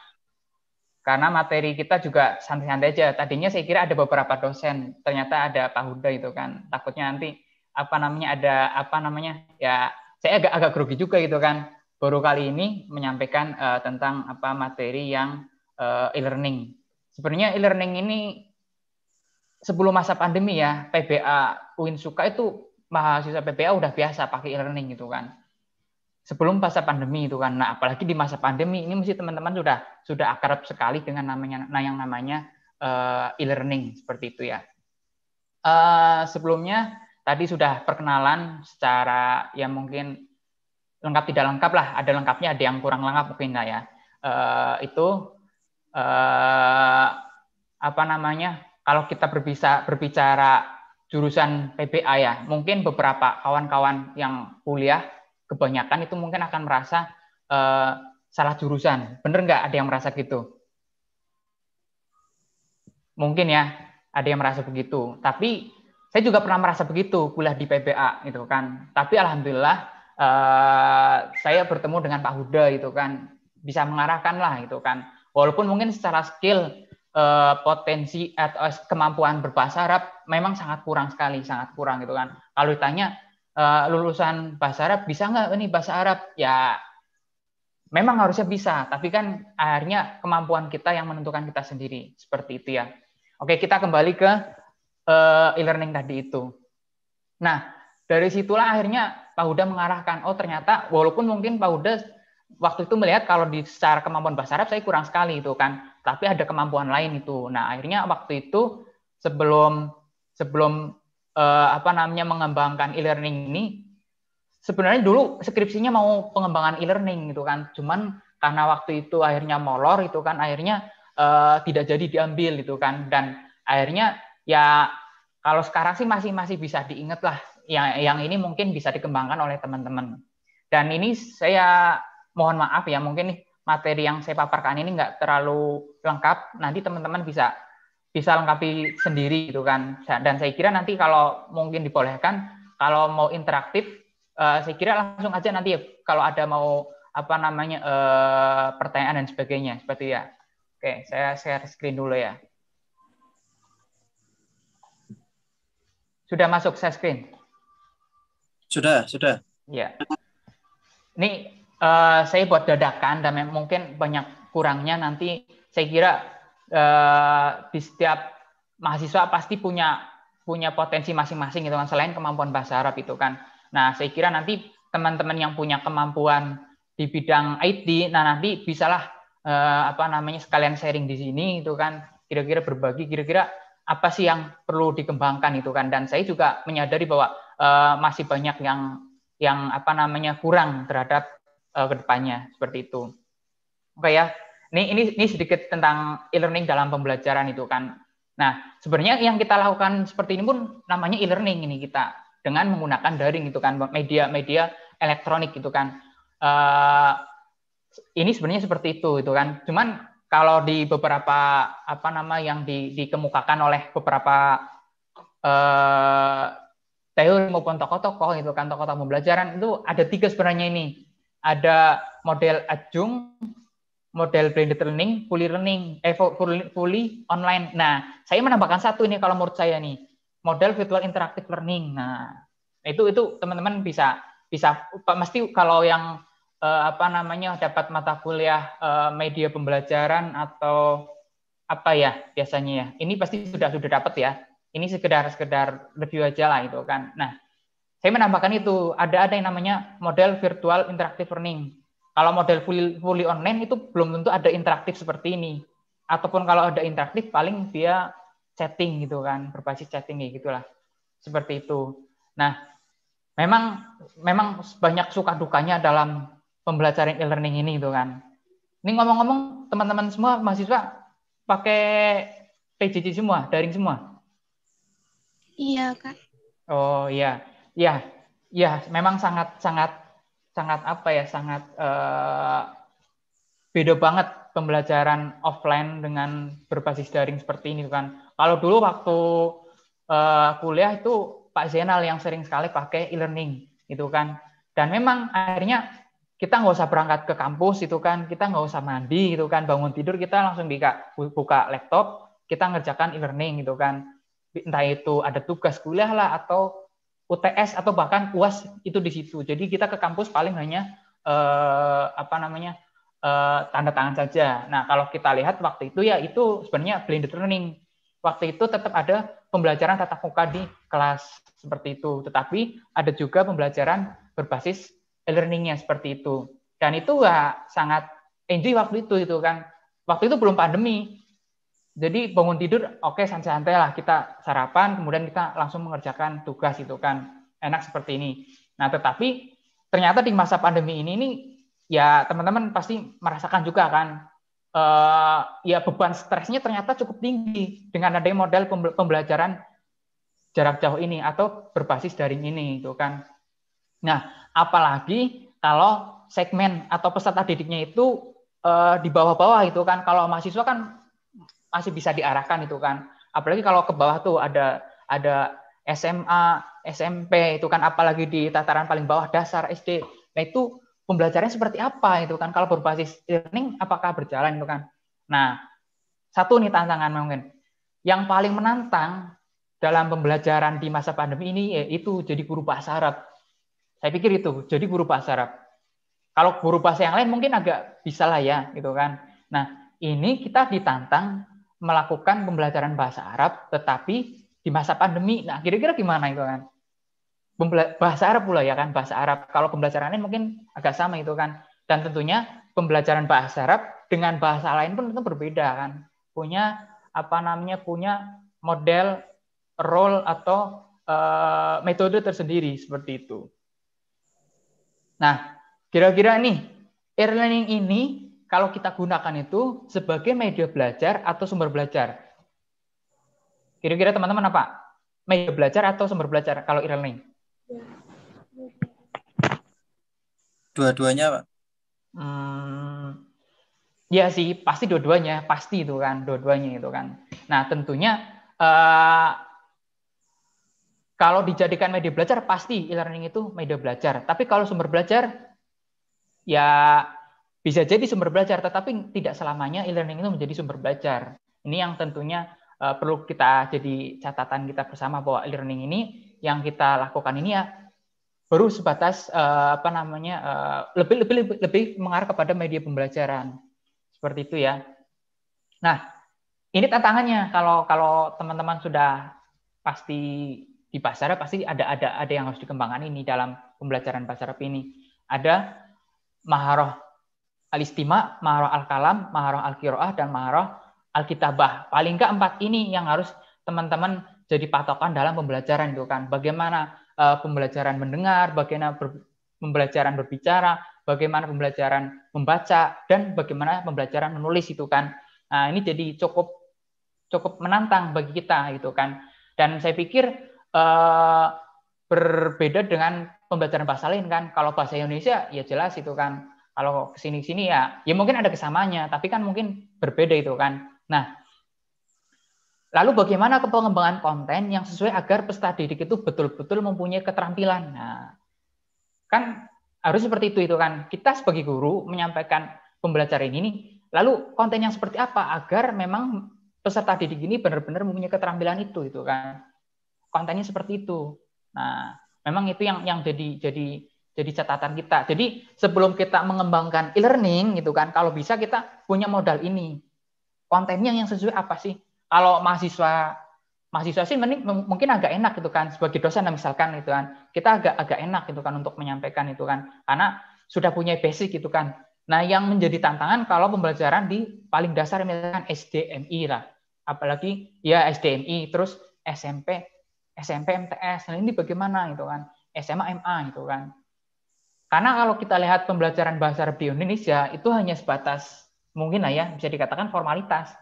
karena materi kita juga santai-santai aja. Tadinya saya kira ada beberapa dosen ternyata ada Pak Huda itu kan takutnya nanti apa namanya ada apa namanya ya saya agak agak grogi juga gitu kan baru kali ini menyampaikan uh, tentang apa materi yang uh, e-learning. Sebenarnya e-learning ini sebelum masa pandemi ya, PBA UIN Suka itu mahasiswa PBA udah biasa pakai e-learning gitu kan. Sebelum masa pandemi itu kan. Nah, apalagi di masa pandemi ini mesti teman-teman sudah sudah akrab sekali dengan namanya nah yang namanya uh, e-learning seperti itu ya. Uh, sebelumnya tadi sudah perkenalan secara ya mungkin lengkap tidak lengkap lah, ada lengkapnya, ada yang kurang lengkap mungkin lah ya. Uh, itu uh, apa namanya? Kalau kita berbisa, berbicara jurusan PBA ya, mungkin beberapa kawan-kawan yang kuliah kebanyakan itu mungkin akan merasa uh, salah jurusan. Bener nggak ada yang merasa gitu? Mungkin ya, ada yang merasa begitu. Tapi saya juga pernah merasa begitu kuliah di PBA gitu kan. Tapi alhamdulillah uh, saya bertemu dengan Pak Huda itu kan bisa mengarahkan lah gitu kan walaupun mungkin secara skill uh, potensi atau kemampuan berbahasa Arab memang sangat kurang sekali sangat kurang gitu kan kalau ditanya uh, lulusan bahasa Arab bisa nggak ini bahasa Arab ya memang harusnya bisa tapi kan akhirnya kemampuan kita yang menentukan kita sendiri seperti itu ya oke kita kembali ke uh, e-learning tadi itu nah dari situlah akhirnya Pak Huda mengarahkan, oh ternyata walaupun mungkin Pak Huda waktu itu melihat kalau di secara kemampuan bahasa Arab saya kurang sekali itu kan, tapi ada kemampuan lain itu. Nah akhirnya waktu itu sebelum sebelum eh, apa namanya mengembangkan e-learning ini, sebenarnya dulu skripsinya mau pengembangan e-learning itu kan, cuman karena waktu itu akhirnya molor itu kan akhirnya eh, tidak jadi diambil itu kan dan akhirnya ya kalau sekarang sih masih masih bisa diingat lah yang yang ini mungkin bisa dikembangkan oleh teman-teman. Dan ini saya mohon maaf ya mungkin nih materi yang saya paparkan ini nggak terlalu lengkap. Nanti teman-teman bisa bisa lengkapi sendiri gitu kan. Dan saya kira nanti kalau mungkin dibolehkan kalau mau interaktif uh, saya kira langsung aja nanti ya kalau ada mau apa namanya uh, pertanyaan dan sebagainya seperti ya. Oke, saya share screen dulu ya. Sudah masuk saya screen. Sudah, sudah. Ya. Ini uh, saya buat dadakan dan mungkin banyak kurangnya nanti saya kira uh, di setiap mahasiswa pasti punya punya potensi masing-masing gitu kan selain kemampuan bahasa Arab itu kan. Nah, saya kira nanti teman-teman yang punya kemampuan di bidang IT nah nanti bisalah uh, apa namanya sekalian sharing di sini itu kan kira-kira berbagi kira-kira apa sih yang perlu dikembangkan itu kan dan saya juga menyadari bahwa uh, masih banyak yang yang apa namanya kurang terhadap uh, kedepannya seperti itu. Oke ya, ini ini ini sedikit tentang e-learning dalam pembelajaran itu kan. Nah sebenarnya yang kita lakukan seperti ini pun namanya e-learning ini kita dengan menggunakan daring itu kan media-media elektronik itu kan. Uh, ini sebenarnya seperti itu itu kan. Cuman kalau di beberapa apa nama yang di, dikemukakan oleh beberapa uh, teori maupun tokoh-tokoh gitu kan tokoh-tokoh pembelajaran itu ada tiga sebenarnya ini ada model ajung, model blended learning fully learning eh fully, fully online nah saya menambahkan satu ini kalau menurut saya nih model virtual interactive learning nah itu itu teman-teman bisa bisa mesti kalau yang eh, apa namanya dapat mata kuliah eh, media pembelajaran atau apa ya biasanya ya ini pasti sudah sudah dapat ya ini sekedar-sekedar review aja lah itu kan. Nah, saya menambahkan itu, ada ada yang namanya model virtual interactive learning. Kalau model fully, fully online itu belum tentu ada interaktif seperti ini. Ataupun kalau ada interaktif paling via chatting gitu kan, berbasis chatting gitu gitulah. Seperti itu. Nah, memang memang banyak suka dukanya dalam pembelajaran e-learning ini gitu kan. Ini ngomong-ngomong teman-teman semua mahasiswa pakai PJJ semua, daring semua. Iya, Kak. Oh, iya. iya, iya. memang sangat sangat sangat apa ya, sangat uh, beda banget pembelajaran offline dengan berbasis daring seperti ini kan. Kalau dulu waktu uh, kuliah itu Pak Zainal yang sering sekali pakai e-learning gitu kan. Dan memang akhirnya kita nggak usah berangkat ke kampus itu kan, kita nggak usah mandi gitu kan, bangun tidur kita langsung buka, buka laptop, kita ngerjakan e-learning gitu kan entah itu ada tugas kuliah lah atau UTS atau bahkan UAS itu di situ. Jadi kita ke kampus paling hanya eh, apa namanya eh, tanda tangan saja. Nah kalau kita lihat waktu itu ya itu sebenarnya blended learning. Waktu itu tetap ada pembelajaran tatap muka di kelas seperti itu, tetapi ada juga pembelajaran berbasis e-learningnya seperti itu. Dan itu ya sangat enjoy waktu itu itu kan. Waktu itu belum pandemi, jadi bangun tidur oke okay, santai-santai lah kita sarapan kemudian kita langsung mengerjakan tugas itu kan enak seperti ini nah tetapi ternyata di masa pandemi ini nih ya teman-teman pasti merasakan juga kan uh, ya beban stresnya ternyata cukup tinggi dengan adanya model pembelajaran jarak jauh ini atau berbasis daring ini itu kan nah apalagi kalau segmen atau peserta didiknya itu eh, di bawah-bawah itu kan kalau mahasiswa kan masih bisa diarahkan itu kan. Apalagi kalau ke bawah tuh ada ada SMA, SMP itu kan apalagi di tataran paling bawah dasar SD. Nah itu pembelajarannya seperti apa itu kan kalau berbasis learning apakah berjalan itu kan. Nah, satu nih tantangan mungkin. Yang paling menantang dalam pembelajaran di masa pandemi ini yaitu jadi guru bahasa Arab. Saya pikir itu, jadi guru bahasa Arab. Kalau guru bahasa yang lain mungkin agak bisa lah ya, gitu kan. Nah, ini kita ditantang melakukan pembelajaran bahasa Arab, tetapi di masa pandemi. Nah, kira-kira gimana itu kan? Bahasa Arab pula ya kan, bahasa Arab. Kalau pembelajarannya mungkin agak sama itu kan. Dan tentunya pembelajaran bahasa Arab dengan bahasa lain pun itu berbeda kan. Punya apa namanya punya model role atau uh, metode tersendiri seperti itu. Nah, kira-kira nih e-learning ini kalau kita gunakan itu sebagai media belajar atau sumber belajar. Kira-kira teman-teman apa? Media belajar atau sumber belajar kalau e-learning? Dua-duanya, Pak. Hmm, ya sih, pasti dua-duanya. Pasti itu kan, dua-duanya itu kan. Nah, tentunya uh, kalau dijadikan media belajar, pasti e-learning itu media belajar. Tapi kalau sumber belajar, ya bisa jadi sumber belajar, tetapi tidak selamanya e-learning itu menjadi sumber belajar. Ini yang tentunya uh, perlu kita jadi catatan kita bersama bahwa e-learning ini yang kita lakukan ini ya baru sebatas uh, apa namanya uh, lebih, lebih lebih lebih mengarah kepada media pembelajaran seperti itu ya. Nah ini tantangannya kalau kalau teman-teman sudah pasti di pasar pasti ada ada ada yang harus dikembangkan ini dalam pembelajaran pasar ini ada maharoh alistima, maharoh al-kalam, maharoh al-kiroah, dan maharoh al-kitabah. Paling nggak empat ini yang harus teman-teman jadi patokan dalam pembelajaran itu kan. Bagaimana uh, pembelajaran mendengar, bagaimana ber, pembelajaran berbicara, bagaimana pembelajaran membaca, dan bagaimana pembelajaran menulis itu kan. Nah, ini jadi cukup cukup menantang bagi kita gitu kan. Dan saya pikir uh, berbeda dengan pembelajaran bahasa lain kan. Kalau bahasa Indonesia ya jelas itu kan kalau kesini-sini ya, ya mungkin ada kesamanya, tapi kan mungkin berbeda itu kan. Nah, Lalu bagaimana pengembangan konten yang sesuai agar peserta didik itu betul-betul mempunyai keterampilan? Nah, kan harus seperti itu itu kan. Kita sebagai guru menyampaikan pembelajaran ini, lalu konten yang seperti apa agar memang peserta didik ini benar-benar mempunyai keterampilan itu itu kan. Kontennya seperti itu. Nah, memang itu yang yang jadi jadi jadi catatan kita. Jadi sebelum kita mengembangkan e-learning gitu kan, kalau bisa kita punya modal ini. Kontennya yang sesuai apa sih? Kalau mahasiswa mahasiswa sih mending, mungkin agak enak gitu kan sebagai dosen misalkan gitu kan. Kita agak agak enak gitu kan untuk menyampaikan itu kan. Karena sudah punya basic gitu kan. Nah, yang menjadi tantangan kalau pembelajaran di paling dasar misalkan SDMI lah. Apalagi ya SDMI terus SMP SMP MTS. Nah, ini bagaimana gitu kan? SMA MA gitu kan karena kalau kita lihat pembelajaran bahasa Arab di Indonesia itu hanya sebatas mungkin lah ya bisa dikatakan formalitas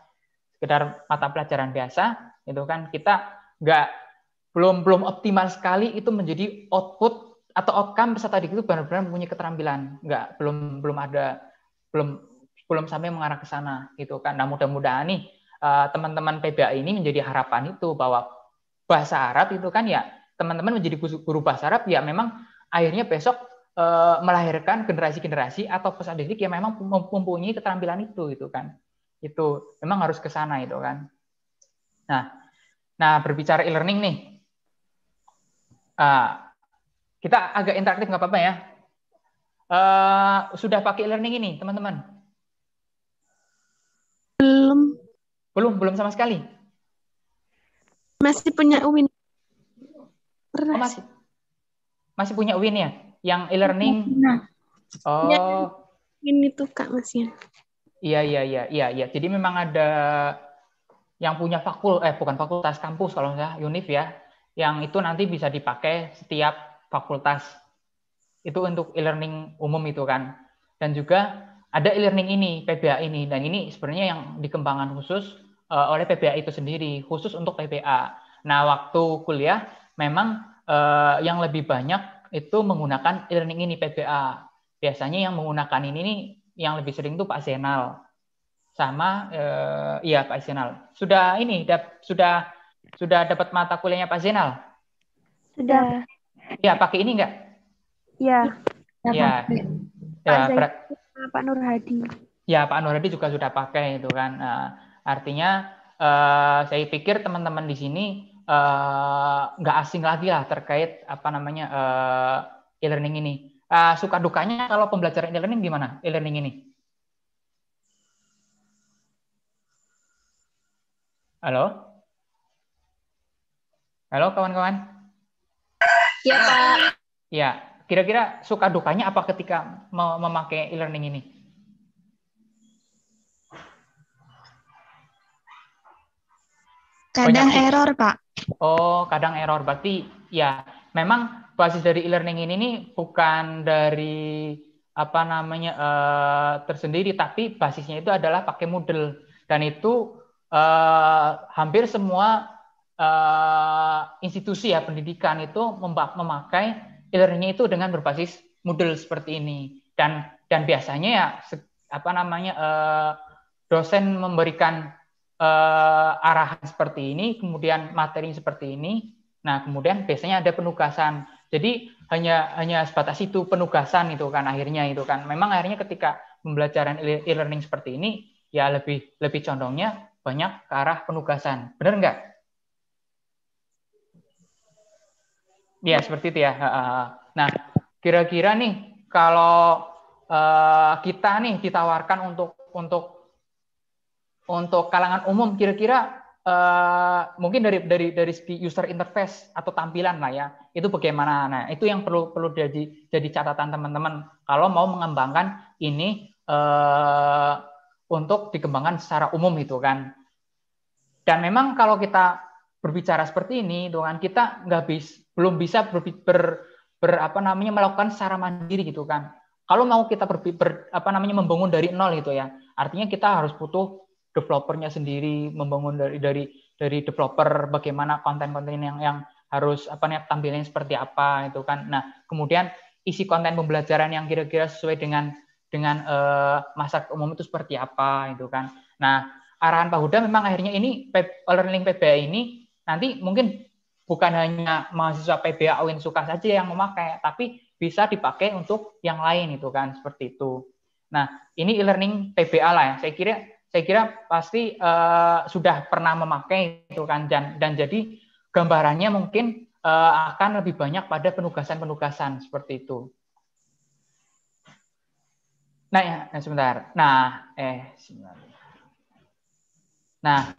sekedar mata pelajaran biasa itu kan kita nggak belum belum optimal sekali itu menjadi output atau outcome peserta didik itu benar-benar punya keterampilan nggak belum belum ada belum belum sampai mengarah ke sana gitu kan nah mudah-mudahan nih eh, teman-teman PBA ini menjadi harapan itu bahwa bahasa Arab itu kan ya teman-teman menjadi guru bahasa Arab ya memang akhirnya besok Eh, melahirkan generasi-generasi atau peserta didik yang memang mempunyai keterampilan itu gitu kan itu memang harus ke sana itu kan nah nah berbicara e-learning nih uh, kita agak interaktif nggak apa-apa ya uh, sudah pakai e-learning ini teman-teman belum belum belum sama sekali masih punya win oh, masih masih punya win ya yang e-learning. Nah. Oh. Ya, ini tuh Kak Masnya. Iya, iya, iya, iya, iya. Jadi memang ada yang punya fakul eh bukan fakultas kampus kalau nggak univ ya. Yang itu nanti bisa dipakai setiap fakultas. Itu untuk e-learning umum itu kan. Dan juga ada e-learning ini, PBA ini dan ini sebenarnya yang dikembangkan khusus uh, oleh PBA itu sendiri, khusus untuk PBA. Nah, waktu kuliah memang uh, yang lebih banyak itu menggunakan e-learning ini PBA. Biasanya yang menggunakan ini nih yang lebih sering tuh Pak Zenal sama eh, iya Pak Zenal. Sudah ini dap, sudah sudah dapat mata kuliahnya Pak Zenal? Sudah. Iya, pakai ini enggak? Iya. iya. Iya. Ya, ya, Pak, ya, Pak Nur Hadi. Ya, Pak Nur Hadi juga sudah pakai itu kan. Nah, artinya eh, saya pikir teman-teman di sini Eh, nggak uh, asing lagi lah terkait apa namanya uh, e-learning ini. Uh, suka dukanya kalau pembelajaran e-learning gimana e-learning ini? Halo? Halo kawan-kawan? Iya Pak. Iya, kira-kira suka dukanya apa ketika mem memakai e-learning ini? kadang error pak Oh, kadang error. Berarti ya memang basis dari e-learning ini nih bukan dari apa namanya uh, tersendiri, tapi basisnya itu adalah pakai model dan itu uh, hampir semua uh, institusi ya pendidikan itu memakai e-learningnya itu dengan berbasis model seperti ini dan dan biasanya ya apa namanya uh, dosen memberikan uh, arahan seperti ini, kemudian materi seperti ini. Nah, kemudian biasanya ada penugasan. Jadi hanya hanya sebatas itu penugasan itu kan akhirnya itu kan. Memang akhirnya ketika pembelajaran e-, e-learning seperti ini ya lebih lebih condongnya banyak ke arah penugasan. Benar nggak? Ya, seperti itu ya. Nah, kira-kira nih kalau eh, kita nih ditawarkan untuk untuk untuk kalangan umum kira-kira Uh, mungkin dari dari dari user interface atau tampilan lah ya itu bagaimana nah itu yang perlu perlu jadi jadi catatan teman-teman kalau mau mengembangkan ini uh, untuk dikembangkan secara umum itu kan dan memang kalau kita berbicara seperti ini itu kan kita nggak bis belum bisa ber, ber, ber apa namanya melakukan secara mandiri gitu kan kalau mau kita ber, ber apa namanya membangun dari nol gitu ya artinya kita harus butuh developernya sendiri membangun dari dari dari developer bagaimana konten-konten yang yang harus apa nih tampilannya seperti apa itu kan. Nah, kemudian isi konten pembelajaran yang kira-kira sesuai dengan dengan uh, masa umum itu seperti apa itu kan. Nah, arahan Pak Huda memang akhirnya ini learning PBA ini nanti mungkin bukan hanya mahasiswa PBA Awin suka saja yang memakai, tapi bisa dipakai untuk yang lain itu kan seperti itu. Nah, ini e-learning PBA lah ya. Saya kira saya kira pasti uh, sudah pernah memakai itu kan dan dan jadi gambarannya mungkin uh, akan lebih banyak pada penugasan-penugasan seperti itu. Nah, ya, nah, sebentar. Nah, eh sebentar. Nah.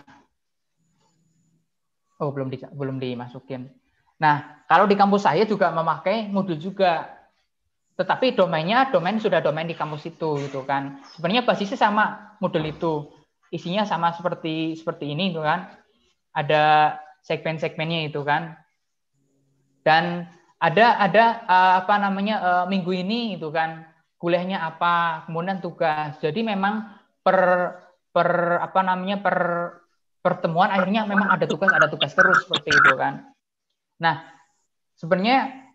Oh, belum di, belum dimasukin. Nah, kalau di kampus saya juga memakai modul juga tetapi domainnya domain sudah domain di kampus itu gitu kan sebenarnya basisnya sama model itu isinya sama seperti seperti ini itu kan ada segmen-segmennya itu kan dan ada ada eh, apa namanya eh, minggu ini itu kan kuliahnya apa kemudian tugas jadi memang per per apa namanya per pertemuan akhirnya memang ada tugas ada tugas terus seperti itu kan nah sebenarnya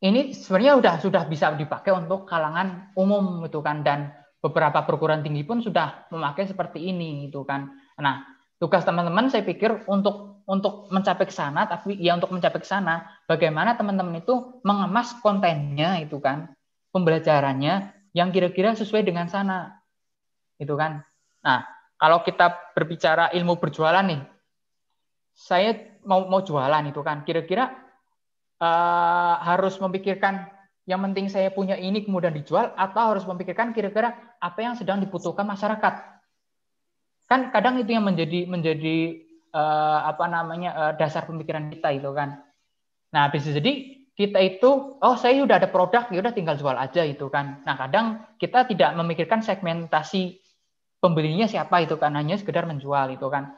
ini sebenarnya sudah sudah bisa dipakai untuk kalangan umum gitu kan dan beberapa perguruan tinggi pun sudah memakai seperti ini gitu kan. Nah, tugas teman-teman saya pikir untuk untuk mencapai ke sana tapi ya untuk mencapai ke sana bagaimana teman-teman itu mengemas kontennya itu kan pembelajarannya yang kira-kira sesuai dengan sana. Itu kan. Nah, kalau kita berbicara ilmu berjualan nih saya mau mau jualan itu kan kira-kira uh, harus memikirkan yang penting saya punya ini kemudian dijual atau harus memikirkan kira-kira apa yang sedang dibutuhkan masyarakat. Kan kadang itu yang menjadi menjadi uh, apa namanya uh, dasar pemikiran kita itu kan. Nah, bisa jadi kita itu oh saya sudah ada produk ya udah tinggal jual aja itu kan nah kadang kita tidak memikirkan segmentasi pembelinya siapa itu kan hanya sekedar menjual itu kan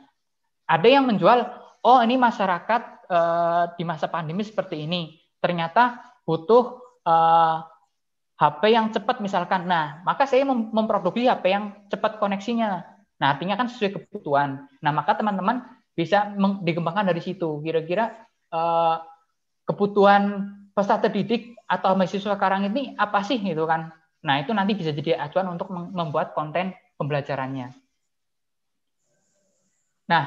ada yang menjual oh ini masyarakat Eh, di masa pandemi seperti ini ternyata butuh HP eh, yang cepat misalkan. Nah, maka saya mem memproduksi HP yang cepat koneksinya. Nah, artinya kan sesuai kebutuhan. Nah, maka teman-teman bisa dikembangkan dari situ. Kira-kira eh, kebutuhan peserta didik atau mahasiswa sekarang ini apa sih gitu kan. Nah, itu nanti bisa jadi acuan untuk membuat konten pembelajarannya. Nah,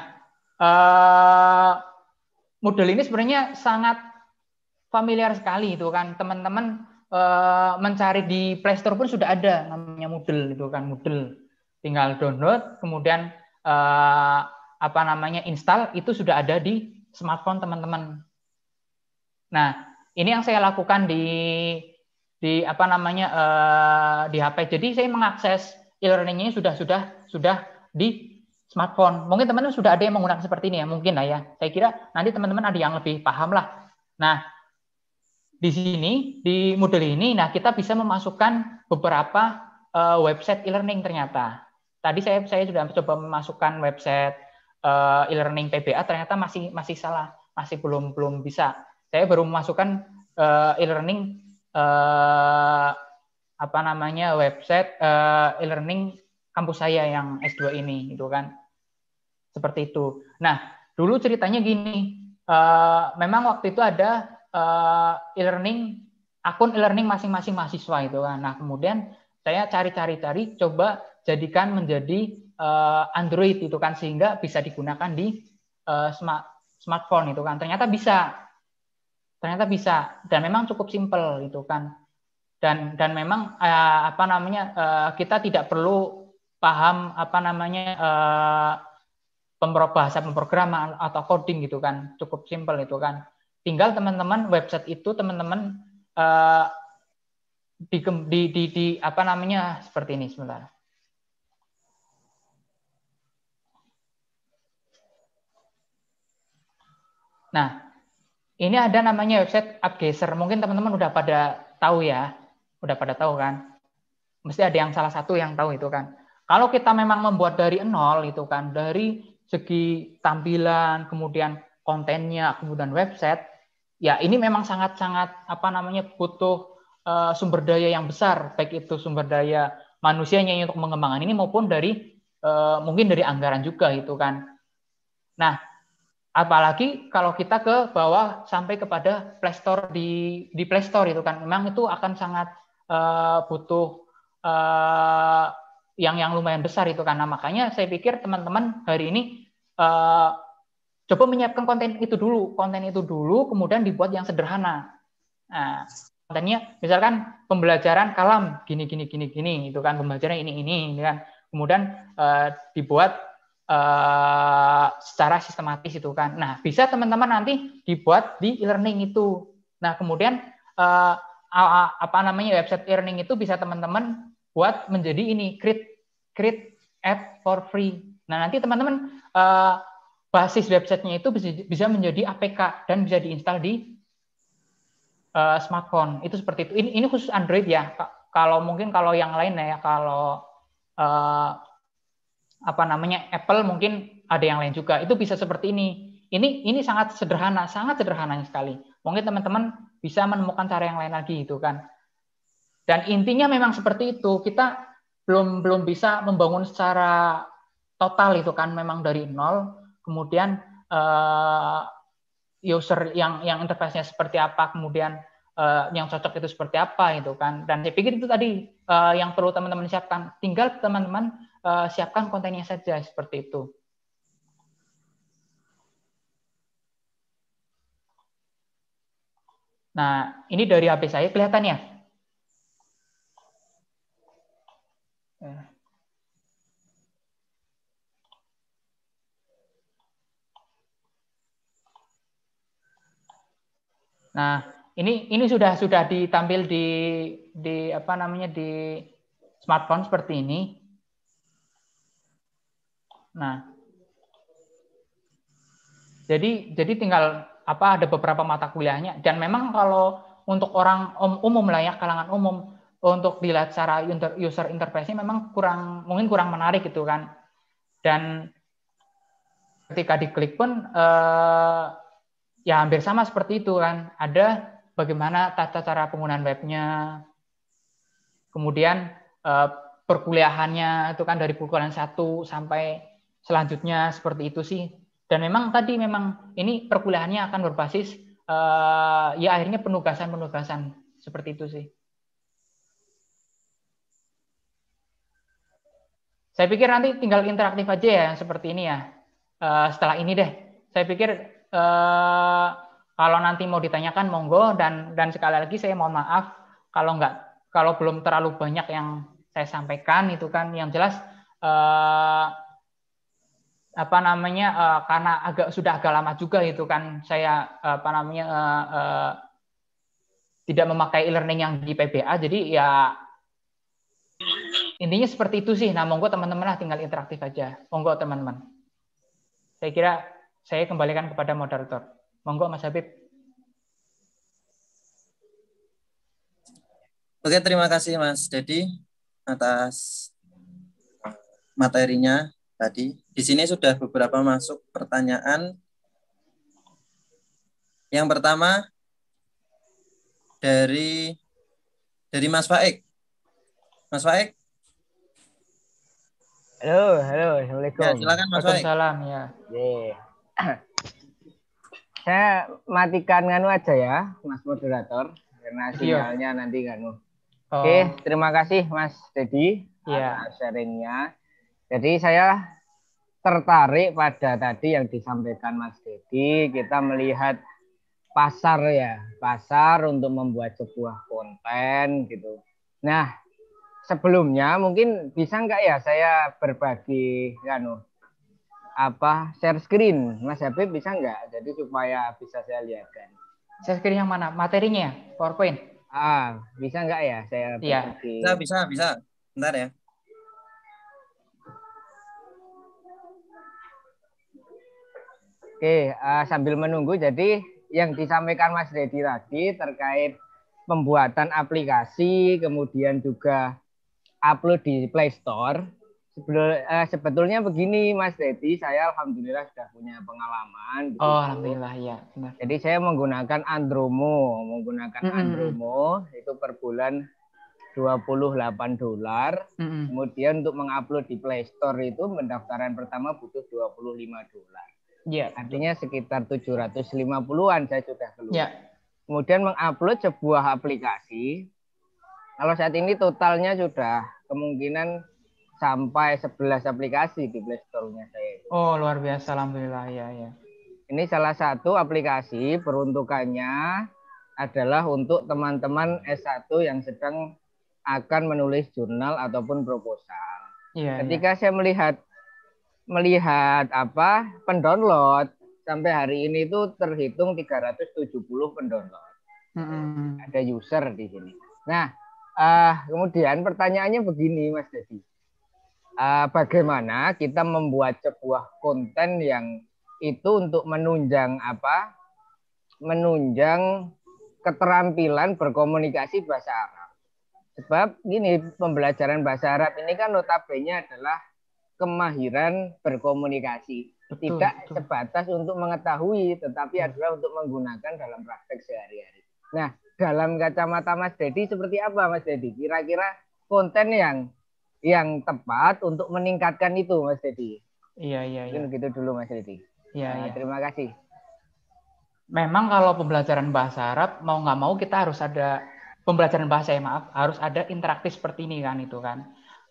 eh, model ini sebenarnya sangat familiar sekali itu kan teman-teman e, mencari di Play Store pun sudah ada namanya model itu kan model tinggal download kemudian e, apa namanya install itu sudah ada di smartphone teman-teman. Nah ini yang saya lakukan di di apa namanya e, di HP. Jadi saya mengakses e-learningnya sudah sudah sudah di smartphone. Mungkin teman-teman sudah ada yang menggunakan seperti ini ya, mungkin lah ya. Saya kira nanti teman-teman ada yang lebih paham lah. Nah, di sini di model ini, nah kita bisa memasukkan beberapa uh, website e-learning ternyata. Tadi saya saya sudah coba memasukkan website uh, e-learning PBA, ternyata masih masih salah, masih belum belum bisa. Saya baru memasukkan uh, e-learning uh, apa namanya website uh, e-learning kampus saya yang S2 ini gitu kan seperti itu. Nah, dulu ceritanya gini, uh, memang waktu itu ada uh, e-learning akun e-learning masing-masing mahasiswa itu kan. Nah, kemudian saya cari-cari-cari coba jadikan menjadi uh, Android itu kan sehingga bisa digunakan di uh, smart smartphone itu kan. Ternyata bisa. Ternyata bisa dan memang cukup simpel itu kan. Dan dan memang uh, apa namanya uh, kita tidak perlu paham apa namanya uh, pemro bahasa pemrograman atau coding gitu kan cukup simple itu kan tinggal teman-teman website itu teman-teman uh, eh, di, di, di, di apa namanya seperti ini sebentar nah ini ada namanya website Upgeser mungkin teman-teman udah pada tahu ya udah pada tahu kan mesti ada yang salah satu yang tahu itu kan kalau kita memang membuat dari nol itu kan dari segi tampilan, kemudian kontennya, kemudian website, ya ini memang sangat-sangat apa namanya butuh uh, sumber daya yang besar, baik itu sumber daya manusianya untuk mengembangkan ini maupun dari uh, mungkin dari anggaran juga gitu kan. Nah, apalagi kalau kita ke bawah sampai kepada Play Store di di Store itu kan, memang itu akan sangat uh, butuh uh, yang yang lumayan besar itu karena makanya saya pikir teman-teman hari ini uh, coba menyiapkan konten itu dulu konten itu dulu kemudian dibuat yang sederhana nah, kontennya misalkan pembelajaran kalam gini gini gini gini itu kan pembelajaran ini ini gitu kan kemudian uh, dibuat uh, secara sistematis itu kan nah bisa teman-teman nanti dibuat di e-learning itu nah kemudian uh, apa namanya website e-learning itu bisa teman-teman buat menjadi ini create create app for free. Nah nanti teman-teman uh, basis websitenya itu bisa, bisa menjadi APK dan bisa diinstal di uh, smartphone. Itu seperti itu. Ini, ini khusus Android ya. Kalau mungkin kalau yang lain ya kalau uh, apa namanya Apple mungkin ada yang lain juga. Itu bisa seperti ini. Ini ini sangat sederhana, sangat sederhananya sekali. Mungkin teman-teman bisa menemukan cara yang lain lagi itu kan. Dan intinya memang seperti itu. Kita belum belum bisa membangun secara total itu kan memang dari nol. Kemudian uh, user yang yang interface-nya seperti apa, kemudian uh, yang cocok itu seperti apa gitu kan. Dan saya pikir itu tadi uh, yang perlu teman-teman siapkan. Tinggal teman-teman uh, siapkan kontennya saja seperti itu. Nah, ini dari HP saya kelihatan ya? Nah. ini ini sudah sudah ditampil di di apa namanya di smartphone seperti ini. Nah, jadi jadi tinggal apa ada beberapa mata kuliahnya dan memang kalau untuk orang um, umum lah ya kalangan umum untuk dilihat secara user interface-nya memang kurang mungkin kurang menarik gitu kan. Dan ketika diklik pun eh, ya hampir sama seperti itu kan. Ada bagaimana tata cara penggunaan webnya, kemudian eh, perkuliahannya itu kan dari perkuliahan satu sampai selanjutnya seperti itu sih. Dan memang tadi memang ini perkuliahannya akan berbasis eh, ya akhirnya penugasan-penugasan seperti itu sih. Saya pikir nanti tinggal interaktif aja ya yang seperti ini ya. Uh, setelah ini deh, saya pikir uh, kalau nanti mau ditanyakan monggo dan dan sekali lagi saya mohon maaf kalau nggak kalau belum terlalu banyak yang saya sampaikan itu kan yang jelas uh, apa namanya uh, karena agak sudah agak lama juga itu kan saya uh, apa namanya uh, uh, tidak memakai e-learning yang di PBA jadi ya intinya seperti itu sih. Nah, monggo teman-teman lah tinggal interaktif aja. Monggo teman-teman. Saya kira saya kembalikan kepada moderator. Monggo Mas Habib. Oke, terima kasih Mas Dedi atas materinya tadi. Di sini sudah beberapa masuk pertanyaan. Yang pertama dari dari Mas Faik. Mas Faik, Halo, halo, assalamualaikum. Ya, silakan Mas Baik. Salam ya. Yeah. Saya matikan nganu aja ya, Mas moderator, karena iya. sinyalnya yeah. nanti nganu. Oh. Oke, terima kasih Mas Dedi yeah. atas sharingnya. Jadi saya tertarik pada tadi yang disampaikan Mas Dedi, kita melihat pasar ya, pasar untuk membuat sebuah konten gitu. Nah, sebelumnya mungkin bisa nggak ya saya berbagi anu apa share screen Mas Habib bisa nggak jadi supaya bisa saya lihat kan share screen yang mana materinya ya PowerPoint ah bisa nggak ya saya iya. bisa bisa bisa bentar ya Oke, uh, sambil menunggu, jadi yang disampaikan Mas Dedi tadi terkait pembuatan aplikasi, kemudian juga upload di Play Store. eh, sebetulnya begini Mas Dedi, saya alhamdulillah sudah punya pengalaman. Gitu. Oh, alhamdulillah ya. Benar. Jadi saya menggunakan Andromo, menggunakan mm -hmm. Andromo itu per bulan 28 dolar. Mm -hmm. Kemudian untuk mengupload di Play Store itu pendaftaran pertama butuh 25 dolar. Yeah. Artinya sekitar 750-an saya sudah keluar. Yeah. Kemudian mengupload sebuah aplikasi. Kalau saat ini totalnya sudah kemungkinan sampai 11 aplikasi di Play Store-nya saya. Oh, luar biasa alhamdulillah ya ya. Ini salah satu aplikasi peruntukannya adalah untuk teman-teman S1 yang sedang akan menulis jurnal ataupun proposal. Ya, Ketika ya. saya melihat melihat apa pendownload sampai hari ini itu terhitung 370 pendownload. Mm -hmm. Ada user di sini. Nah, Uh, kemudian pertanyaannya begini, Mas Dedi. Uh, bagaimana kita membuat sebuah konten yang itu untuk menunjang apa? Menunjang keterampilan berkomunikasi bahasa Arab. Sebab gini, pembelajaran bahasa Arab ini kan notabene adalah kemahiran berkomunikasi. Betul, Tidak betul. sebatas untuk mengetahui, tetapi hmm. adalah untuk menggunakan dalam praktek sehari-hari. Nah, dalam kacamata Mas Dedi seperti apa Mas Dedi? Kira-kira konten yang yang tepat untuk meningkatkan itu Mas Dedi. Iya, iya iya. Mungkin iya. gitu dulu Mas Dedi. Iya, nah, iya. Terima kasih. Memang kalau pembelajaran bahasa Arab mau nggak mau kita harus ada pembelajaran bahasa ya maaf harus ada interaktif seperti ini kan itu kan.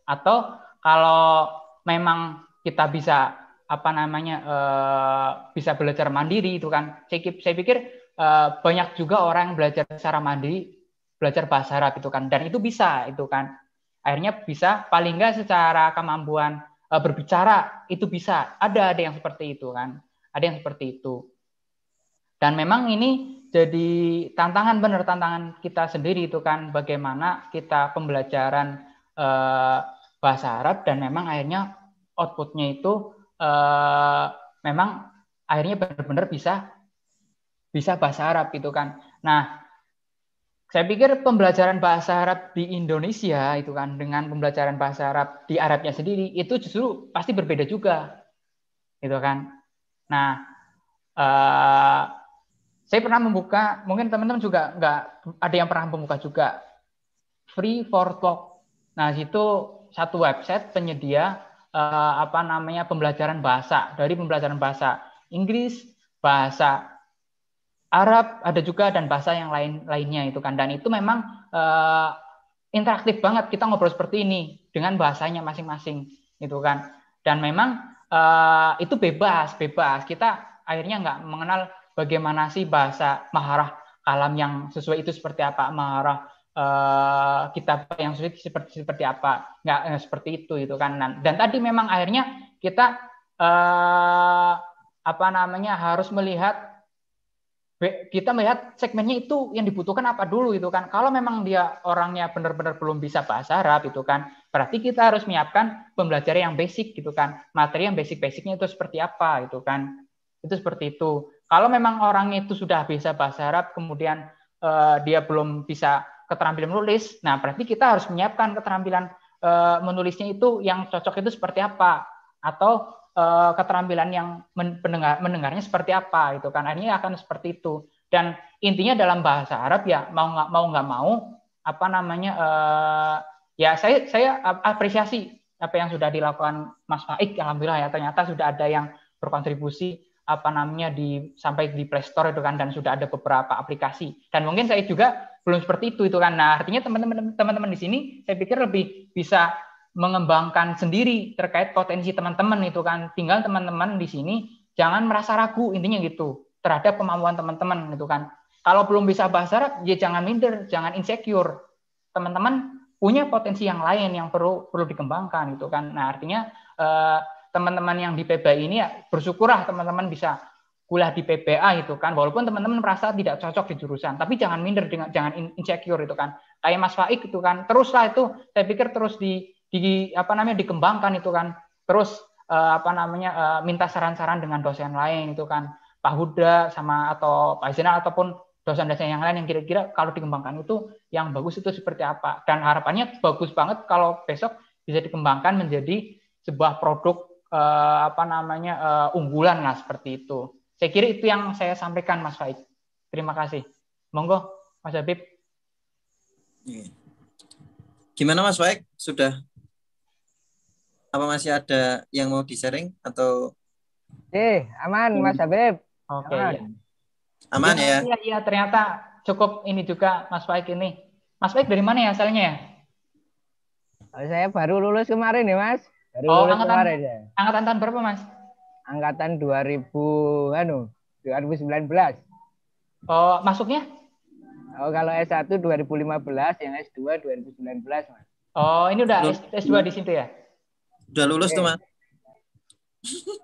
Atau kalau memang kita bisa apa namanya uh, bisa belajar mandiri itu kan. Saya, saya pikir Eh, banyak juga orang yang belajar secara mandiri belajar bahasa Arab itu kan dan itu bisa itu kan akhirnya bisa paling nggak secara kemampuan uh, berbicara itu bisa ada ada yang seperti itu kan ada yang seperti itu dan memang ini jadi tantangan bener tantangan kita sendiri itu kan bagaimana kita pembelajaran uh, bahasa Arab dan memang akhirnya outputnya itu uh, memang akhirnya benar-benar bisa bisa bahasa Arab gitu kan. Nah, saya pikir pembelajaran bahasa Arab di Indonesia itu kan dengan pembelajaran bahasa Arab di Arabnya sendiri itu justru pasti berbeda juga, gitu kan. Nah, uh, saya pernah membuka, mungkin teman-teman juga nggak ada yang pernah membuka juga Free for Talk. Nah, itu satu website penyedia uh, apa namanya pembelajaran bahasa dari pembelajaran bahasa Inggris, bahasa Arab ada juga dan bahasa yang lain lainnya itu kan dan itu memang uh, interaktif banget kita ngobrol seperti ini dengan bahasanya masing-masing gitu kan dan memang uh, itu bebas bebas kita akhirnya nggak mengenal bagaimana sih bahasa maharah alam yang sesuai itu seperti apa maharah uh, kitab yang sulit seperti seperti apa nggak eh, seperti itu itu kan dan, dan tadi memang akhirnya kita uh, apa namanya harus melihat kita melihat segmennya itu yang dibutuhkan apa dulu itu kan. Kalau memang dia orangnya benar-benar belum bisa bahasa Arab itu kan, berarti kita harus menyiapkan pembelajaran yang basic gitu kan. Materi yang basic-basicnya itu seperti apa gitu kan. Itu seperti itu. Kalau memang orang itu sudah bisa bahasa Arab kemudian eh, dia belum bisa keterampilan menulis, nah berarti kita harus menyiapkan keterampilan eh, menulisnya itu yang cocok itu seperti apa atau uh, keterampilan yang mendengar, mendengarnya seperti apa gitu kan ini akan seperti itu dan intinya dalam bahasa Arab ya mau nggak mau nggak mau apa namanya uh, ya saya saya apresiasi apa yang sudah dilakukan Mas Faik alhamdulillah ya ternyata sudah ada yang berkontribusi apa namanya di sampai di Play Store itu kan dan sudah ada beberapa aplikasi dan mungkin saya juga belum seperti itu itu kan nah artinya teman-teman teman-teman di sini saya pikir lebih bisa mengembangkan sendiri terkait potensi teman-teman itu kan. Tinggal teman-teman di sini jangan merasa ragu intinya gitu terhadap kemampuan teman-teman gitu kan. Kalau belum bisa bahasa Arab, ya jangan minder, jangan insecure. Teman-teman punya potensi yang lain yang perlu perlu dikembangkan gitu kan. Nah, artinya eh, teman-teman yang di PBA ini ya bersyukurlah teman-teman bisa kuliah di PBA itu kan. Walaupun teman-teman merasa tidak cocok di jurusan, tapi jangan minder dengan jangan insecure itu kan. Kayak Mas Faik itu kan. Teruslah itu saya pikir terus di di apa namanya dikembangkan itu kan. Terus uh, apa namanya uh, minta saran-saran dengan dosen lain itu kan. Pak Huda sama atau Pak Zainal ataupun dosen-dosen yang lain yang kira-kira kalau dikembangkan itu yang bagus itu seperti apa. Dan harapannya bagus banget kalau besok bisa dikembangkan menjadi sebuah produk uh, apa namanya uh, unggulan lah seperti itu. Saya kira itu yang saya sampaikan Mas Faik. Terima kasih. Monggo Mas Habib. Gimana Mas Faik? Sudah apa masih ada yang mau di-sharing atau eh aman hmm. Mas Habib oke okay. aman iya. Iya, ya iya iya ternyata cukup ini juga Mas Baik ini Mas Baik dari mana ya asalnya ya oh, saya baru lulus kemarin ya Mas baru oh, lulus angkatan, kemarin ya angkatan tahun berapa Mas angkatan 2000 anu 2019 oh masuknya Oh, kalau S1 2015, yang S2 2019, Mas. Oh, ini udah S2 di situ ya? Udah lulus okay. tuh, Mas.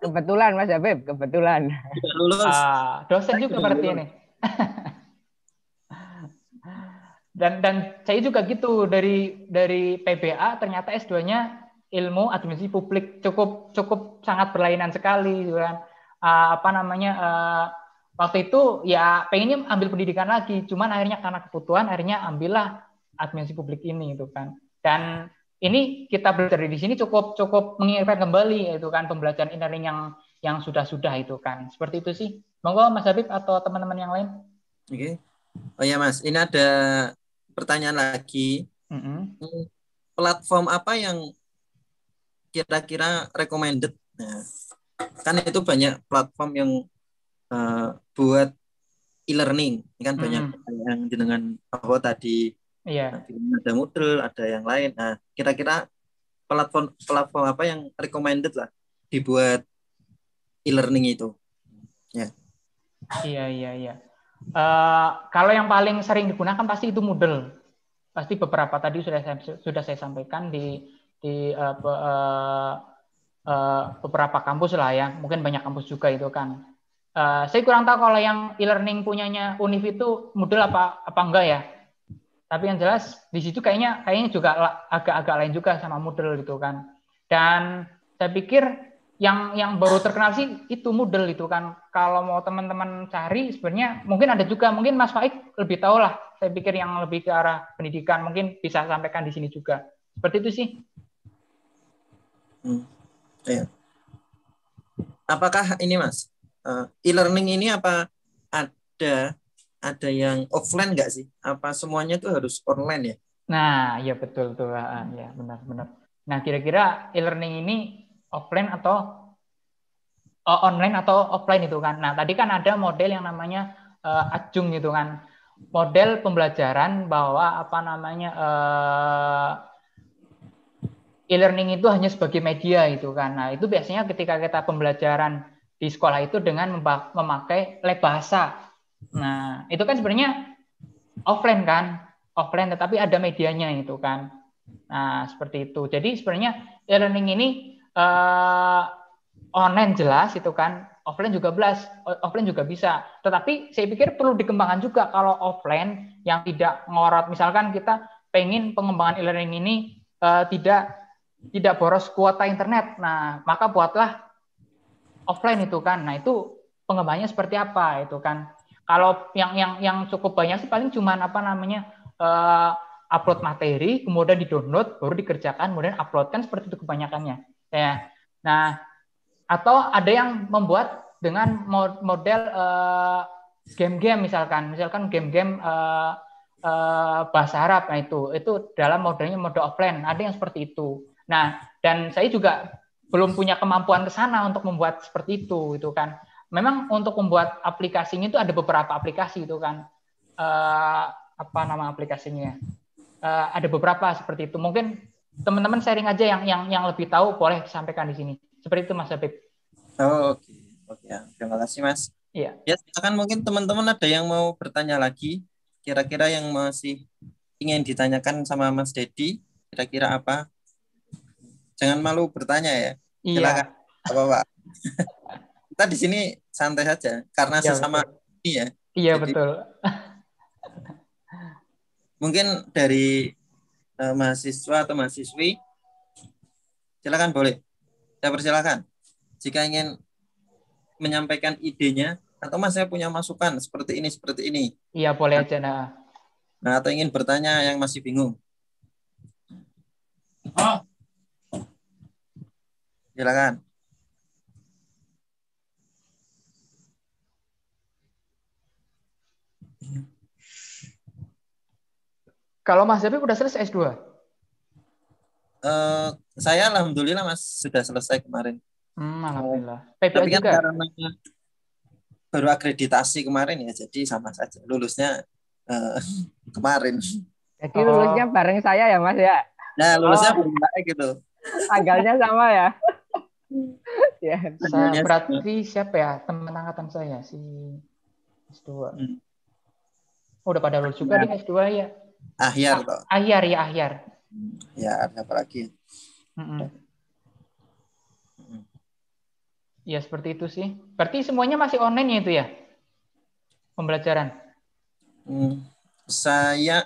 Kebetulan Mas Habib, kebetulan. Udah lulus. Ah, dosen juga berarti ini. dan dan saya juga gitu dari dari PBA ternyata S2-nya ilmu administrasi publik cukup cukup sangat berlainan sekali dengan gitu Uh, ah, apa namanya uh, waktu itu ya pengennya ambil pendidikan lagi cuman akhirnya karena kebutuhan akhirnya ambillah administrasi publik ini gitu kan dan ini kita belajar di sini cukup cukup mengingatkan kembali itu kan pembelajaran e yang yang sudah-sudah itu kan. Seperti itu sih. Monggo Mas Habib atau teman-teman yang lain. Oke. Okay. Oh ya Mas, ini ada pertanyaan lagi. Mm -hmm. Platform apa yang kira-kira recommended? Nah, kan itu banyak platform yang uh, buat e-learning. Ini kan mm -hmm. banyak yang dengan apa tadi Iya. Yeah. Ada Moodle, ada yang lain. Nah, kira-kira platform platform apa yang recommended lah dibuat e-learning itu? Ya. Iya, iya, iya. Uh, kalau yang paling sering digunakan pasti itu Moodle. Pasti beberapa tadi sudah saya, sudah saya sampaikan di di uh, be, uh, uh, beberapa kampus lah ya. Mungkin banyak kampus juga itu kan. Uh, saya kurang tahu kalau yang e-learning punyanya Univ itu Moodle apa apa enggak ya. Tapi yang jelas di situ kayaknya kayaknya juga agak-agak lain juga sama model gitu kan. Dan saya pikir yang yang baru terkenal sih itu model itu kan. Kalau mau teman-teman cari sebenarnya mungkin ada juga mungkin Mas Faik lebih tahu lah. Saya pikir yang lebih ke arah pendidikan mungkin bisa sampaikan di sini juga. Seperti itu sih. Hmm. Iya. Apakah ini Mas uh, e-learning ini apa ada ada yang offline nggak sih? Apa semuanya tuh harus online ya? Nah, ya betul tuh. Ah, ya, benar-benar. Nah, kira-kira e-learning ini offline atau uh, online atau offline itu kan. Nah, tadi kan ada model yang namanya uh, eh, acung gitu kan. Model pembelajaran bahwa apa namanya uh, e-learning itu hanya sebagai media itu kan. Nah, itu biasanya ketika kita pembelajaran di sekolah itu dengan memakai lab bahasa Nah, itu kan sebenarnya offline kan, offline tetapi ada medianya itu kan. Nah, seperti itu. Jadi sebenarnya e-learning ini uh, online jelas itu kan, offline juga belas, offline juga bisa. Tetapi saya pikir perlu dikembangkan juga kalau offline yang tidak ngorot. Misalkan kita pengen pengembangan e-learning ini uh, tidak tidak boros kuota internet. Nah, maka buatlah offline itu kan. Nah, itu pengembangannya seperti apa itu kan kalau yang yang yang cukup banyak sih paling cuma apa namanya uh, upload materi, kemudian di download baru dikerjakan, kemudian uploadkan seperti itu kebanyakannya. Ya. Nah, atau ada yang membuat dengan model uh, game-game misalkan, misalkan game-game uh, uh, bahasa Arab nah itu itu dalam modelnya mode offline, ada yang seperti itu. Nah, dan saya juga belum punya kemampuan ke sana untuk membuat seperti itu gitu kan memang untuk membuat aplikasinya itu ada beberapa aplikasi itu kan uh, apa nama aplikasinya uh, ada beberapa seperti itu mungkin teman-teman sharing aja yang yang yang lebih tahu boleh sampaikan di sini seperti itu Mas Habib. Oh oke okay. oke okay. Ya. terima kasih Mas. Iya. Ya silakan mungkin teman-teman ada yang mau bertanya lagi kira-kira yang masih ingin ditanyakan sama Mas Dedi kira-kira apa? Jangan malu bertanya ya. Iya. Silakan. Iya. Apa Pak? kita di sini santai saja karena ya, sesama betul. ya. Iya betul. mungkin dari uh, mahasiswa atau mahasiswi silakan boleh. Saya persilakan. Jika ingin menyampaikan idenya atau Mas saya punya masukan seperti ini seperti ini. Iya boleh aja nah. Nah, atau ingin bertanya yang masih bingung. Oh. Silakan. Kalau Mas David udah selesai S2? Uh, eh, saya alhamdulillah Mas sudah selesai kemarin. Hmm, oh. alhamdulillah. PPA Tapi kan karena baru akreditasi kemarin ya, jadi sama saja lulusnya uh, kemarin. Jadi oh. lulusnya bareng saya ya Mas ya? Nah lulusnya oh. bareng gitu. Tanggalnya sama ya? ya. Saya berarti siapa ya teman angkatan saya si S2. Hmm. Oh, udah pada lulus juga nah. ya. di S2 ya? Ahyar ah, toh. Ahyar ya Ahyar. Ya, apa lagi? Mm -mm. Ya seperti itu sih. Berarti semuanya masih online ya itu ya? Pembelajaran. Hmm, saya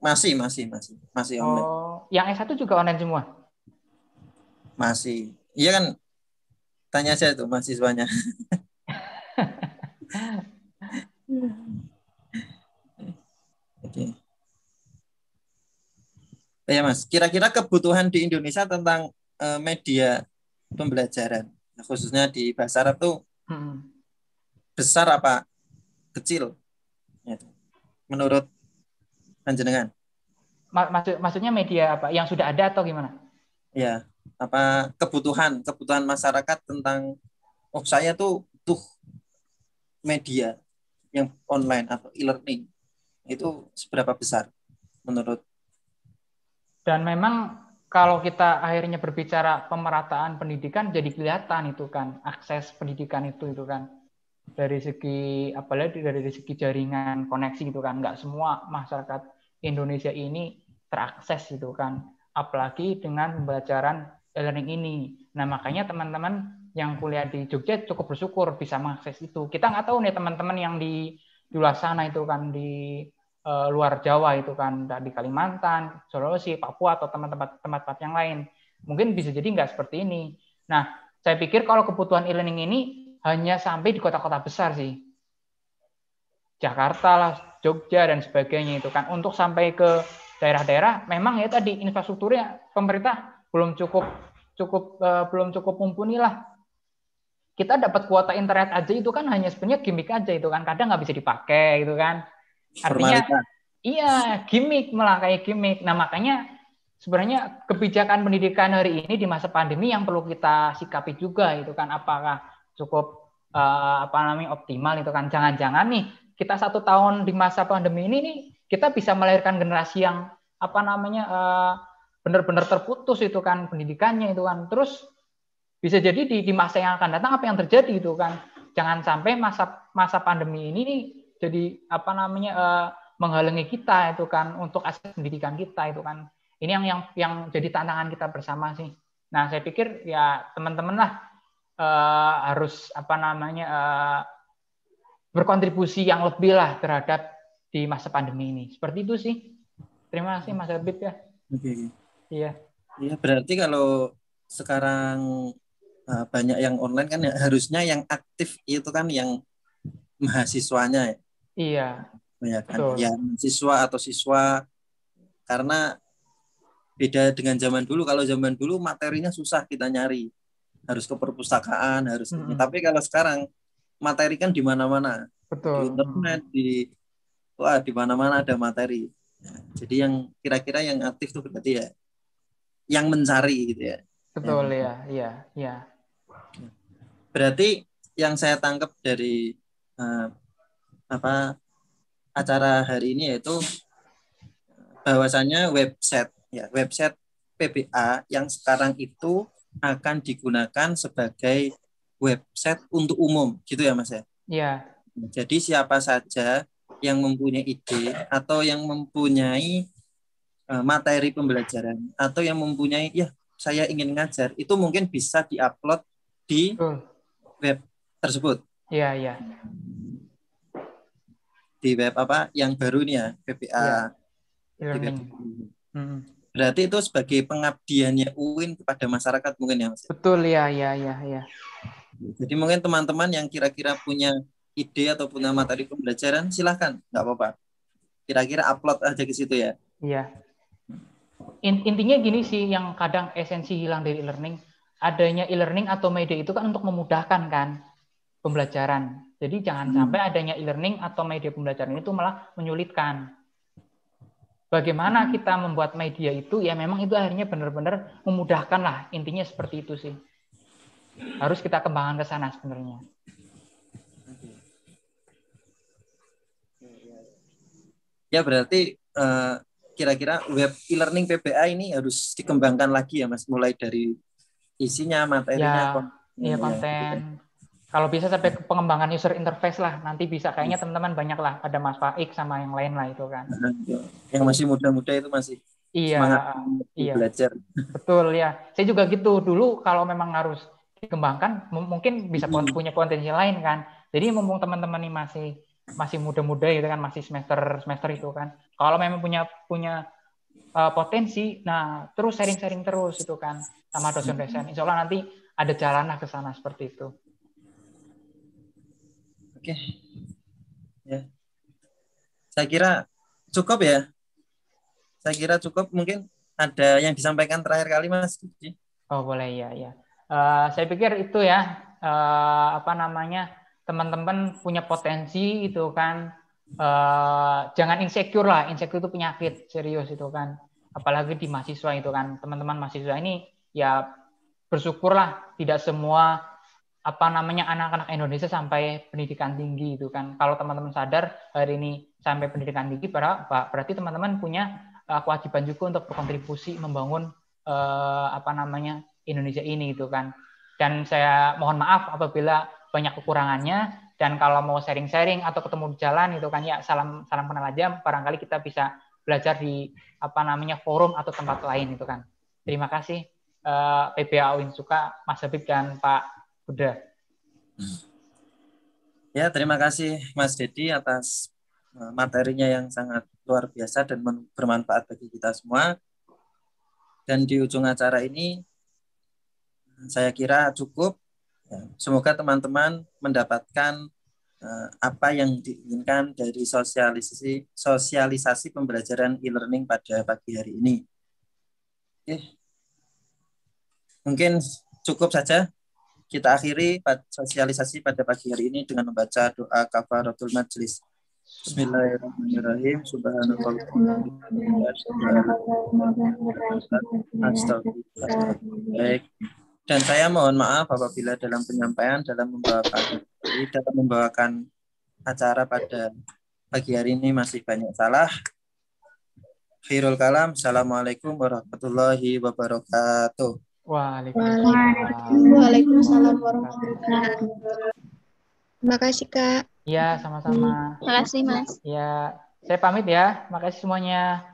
masih masih masih masih online. Oh, yang S1 juga online semua? Masih. Iya kan? Tanya saya tuh masih Oke. okay ya mas kira-kira kebutuhan di Indonesia tentang uh, media pembelajaran khususnya di bahasa Arab tuh hmm. besar apa kecil ya, menurut panjenengan maksud maksudnya media apa yang sudah ada atau gimana ya apa kebutuhan kebutuhan masyarakat tentang oh saya tuh tuh media yang online atau e-learning itu seberapa besar menurut dan memang kalau kita akhirnya berbicara pemerataan pendidikan jadi kelihatan itu kan akses pendidikan itu itu kan dari segi apalagi dari segi jaringan koneksi gitu kan nggak semua masyarakat Indonesia ini terakses gitu kan apalagi dengan pembelajaran e-learning ini nah makanya teman-teman yang kuliah di Jogja cukup bersyukur bisa mengakses itu kita nggak tahu nih teman-teman yang di di luar sana itu kan di uh, luar Jawa itu kan di Kalimantan, Sulawesi, Papua atau tempat-tempat tempat-tempat yang lain. Mungkin bisa jadi nggak seperti ini. Nah, saya pikir kalau kebutuhan e-learning ini hanya sampai di kota-kota besar sih. Jakarta lah, Jogja dan sebagainya itu kan untuk sampai ke daerah-daerah memang ya tadi infrastrukturnya pemerintah belum cukup cukup uh, belum cukup mumpuni lah. Kita dapat kuota internet aja itu kan hanya sebenarnya gimmick aja itu kan kadang nggak bisa dipakai gitu kan Artinya Formalitas. iya gimmick malah kayak gimmick. Nah makanya sebenarnya kebijakan pendidikan hari ini di masa pandemi yang perlu kita sikapi juga itu kan apakah cukup uh, apa namanya optimal itu kan jangan-jangan nih kita satu tahun di masa pandemi ini nih kita bisa melahirkan generasi yang apa namanya uh, benar-benar terputus itu kan pendidikannya itu kan terus bisa jadi di, di masa yang akan datang apa yang terjadi itu kan jangan sampai masa masa pandemi ini nih jadi apa namanya uh, menghalangi kita itu kan untuk aset pendidikan kita itu kan ini yang yang yang jadi tantangan kita bersama sih nah saya pikir ya teman-teman lah uh, harus apa namanya uh, berkontribusi yang lebih lah terhadap di masa pandemi ini seperti itu sih terima kasih mas Habib ya oke iya iya berarti kalau sekarang banyak yang online kan ya, harusnya yang aktif itu kan yang mahasiswanya ya Iya. Ya, kan? Betul. ya siswa atau siswa karena beda dengan zaman dulu. Kalau zaman dulu materinya susah kita nyari, harus ke perpustakaan, harus. Mm -hmm. Tapi kalau sekarang materi kan di mana-mana. Betul. Di internet di wah di mana-mana ada materi. Nah, jadi yang kira-kira yang aktif tuh berarti ya yang mencari gitu ya. Betul ya, ya, ya. ya. Berarti yang saya tangkap dari uh, apa acara hari ini yaitu bahwasannya website ya website PBA yang sekarang itu akan digunakan sebagai website untuk umum gitu ya Mas ya. Iya. Jadi siapa saja yang mempunyai ide atau yang mempunyai eh, materi pembelajaran atau yang mempunyai ya saya ingin ngajar itu mungkin bisa diupload di hmm. web tersebut. Iya, iya di web apa yang baru ini ya PPA. Ya. Hmm. Berarti itu sebagai pengabdiannya UIN kepada masyarakat mungkin ya Mas. Betul ya ya ya ya. Jadi mungkin teman-teman yang kira-kira punya ide atau punya materi pembelajaran silahkan nggak apa-apa. Kira-kira upload aja ke situ ya. Iya. Intinya gini sih yang kadang esensi hilang dari e-learning adanya e-learning atau media itu kan untuk memudahkan kan pembelajaran. Jadi jangan hmm. sampai adanya e-learning atau media pembelajaran itu malah menyulitkan. Bagaimana hmm. kita membuat media itu ya memang itu akhirnya benar-benar memudahkan lah intinya seperti itu sih. Harus kita kembangkan ke sana sebenarnya. Ya berarti kira eh, kira-kira web e-learning PBA ini harus dikembangkan lagi ya Mas mulai dari isinya, materinya, ya, kon iya, hmm, ya, konten, gitu kan kalau bisa sampai ke pengembangan user interface lah nanti bisa kayaknya iya. teman-teman banyak lah ada Mas Faik sama yang lain lah itu kan iya. yang masih muda-muda itu masih iya iya belajar betul ya saya juga gitu dulu kalau memang harus dikembangkan mungkin bisa hmm. punya potensi lain kan jadi mumpung teman-teman ini masih masih muda-muda gitu kan masih semester semester itu kan kalau memang punya punya uh, potensi nah terus sharing-sharing terus itu kan sama dosen-dosen insya Allah nanti ada jalan lah ke sana seperti itu Oke. Ya. Saya kira cukup ya. Saya kira cukup mungkin ada yang disampaikan terakhir kali Mas. Oh, boleh ya, ya. Uh, saya pikir itu ya uh, apa namanya? teman-teman punya potensi itu kan uh, jangan insecure lah, insecure itu penyakit serius itu kan. Apalagi di mahasiswa itu kan, teman-teman mahasiswa ini ya bersyukurlah tidak semua apa namanya anak-anak Indonesia sampai pendidikan tinggi itu kan. Kalau teman-teman sadar hari ini sampai pendidikan tinggi berarti teman-teman punya eh, kewajiban juga untuk berkontribusi membangun eh, apa namanya Indonesia ini gitu kan. Dan saya mohon maaf apabila banyak kekurangannya dan kalau mau sharing-sharing atau ketemu di jalan itu kan ya salam salam kenal aja barangkali kita bisa belajar di apa namanya forum atau tempat lain itu kan. Terima kasih eh, PBA Uin Suka, Mas Habib dan Pak Udah. Ya, terima kasih Mas Dedi atas e, materinya yang sangat luar biasa dan bermanfaat bagi kita semua. Dan di ujung acara ini, e, saya kira cukup. Ya, semoga teman-teman mendapatkan e, apa yang diinginkan dari sosialisasi sosialisasi pembelajaran e-learning pada pagi hari ini. Oke. Mungkin cukup saja kita akhiri sosialisasi pada pagi hari ini dengan membaca doa kafaratul majlis. Bismillahirrahmanirrahim. Subhanallah. Baik. Dan saya mohon maaf apabila dalam penyampaian, dalam membawakan dalam membawakan acara pada pagi hari ini masih banyak salah. Khairul kalam. Assalamualaikum warahmatullahi wabarakatuh. Waalaikumsalam. Waalaikumsalam warahmatullahi wabarakatuh. Terima kasih, Kak. Iya, sama-sama. Terima kasih, Mas. Iya, saya pamit ya. Makasih semuanya.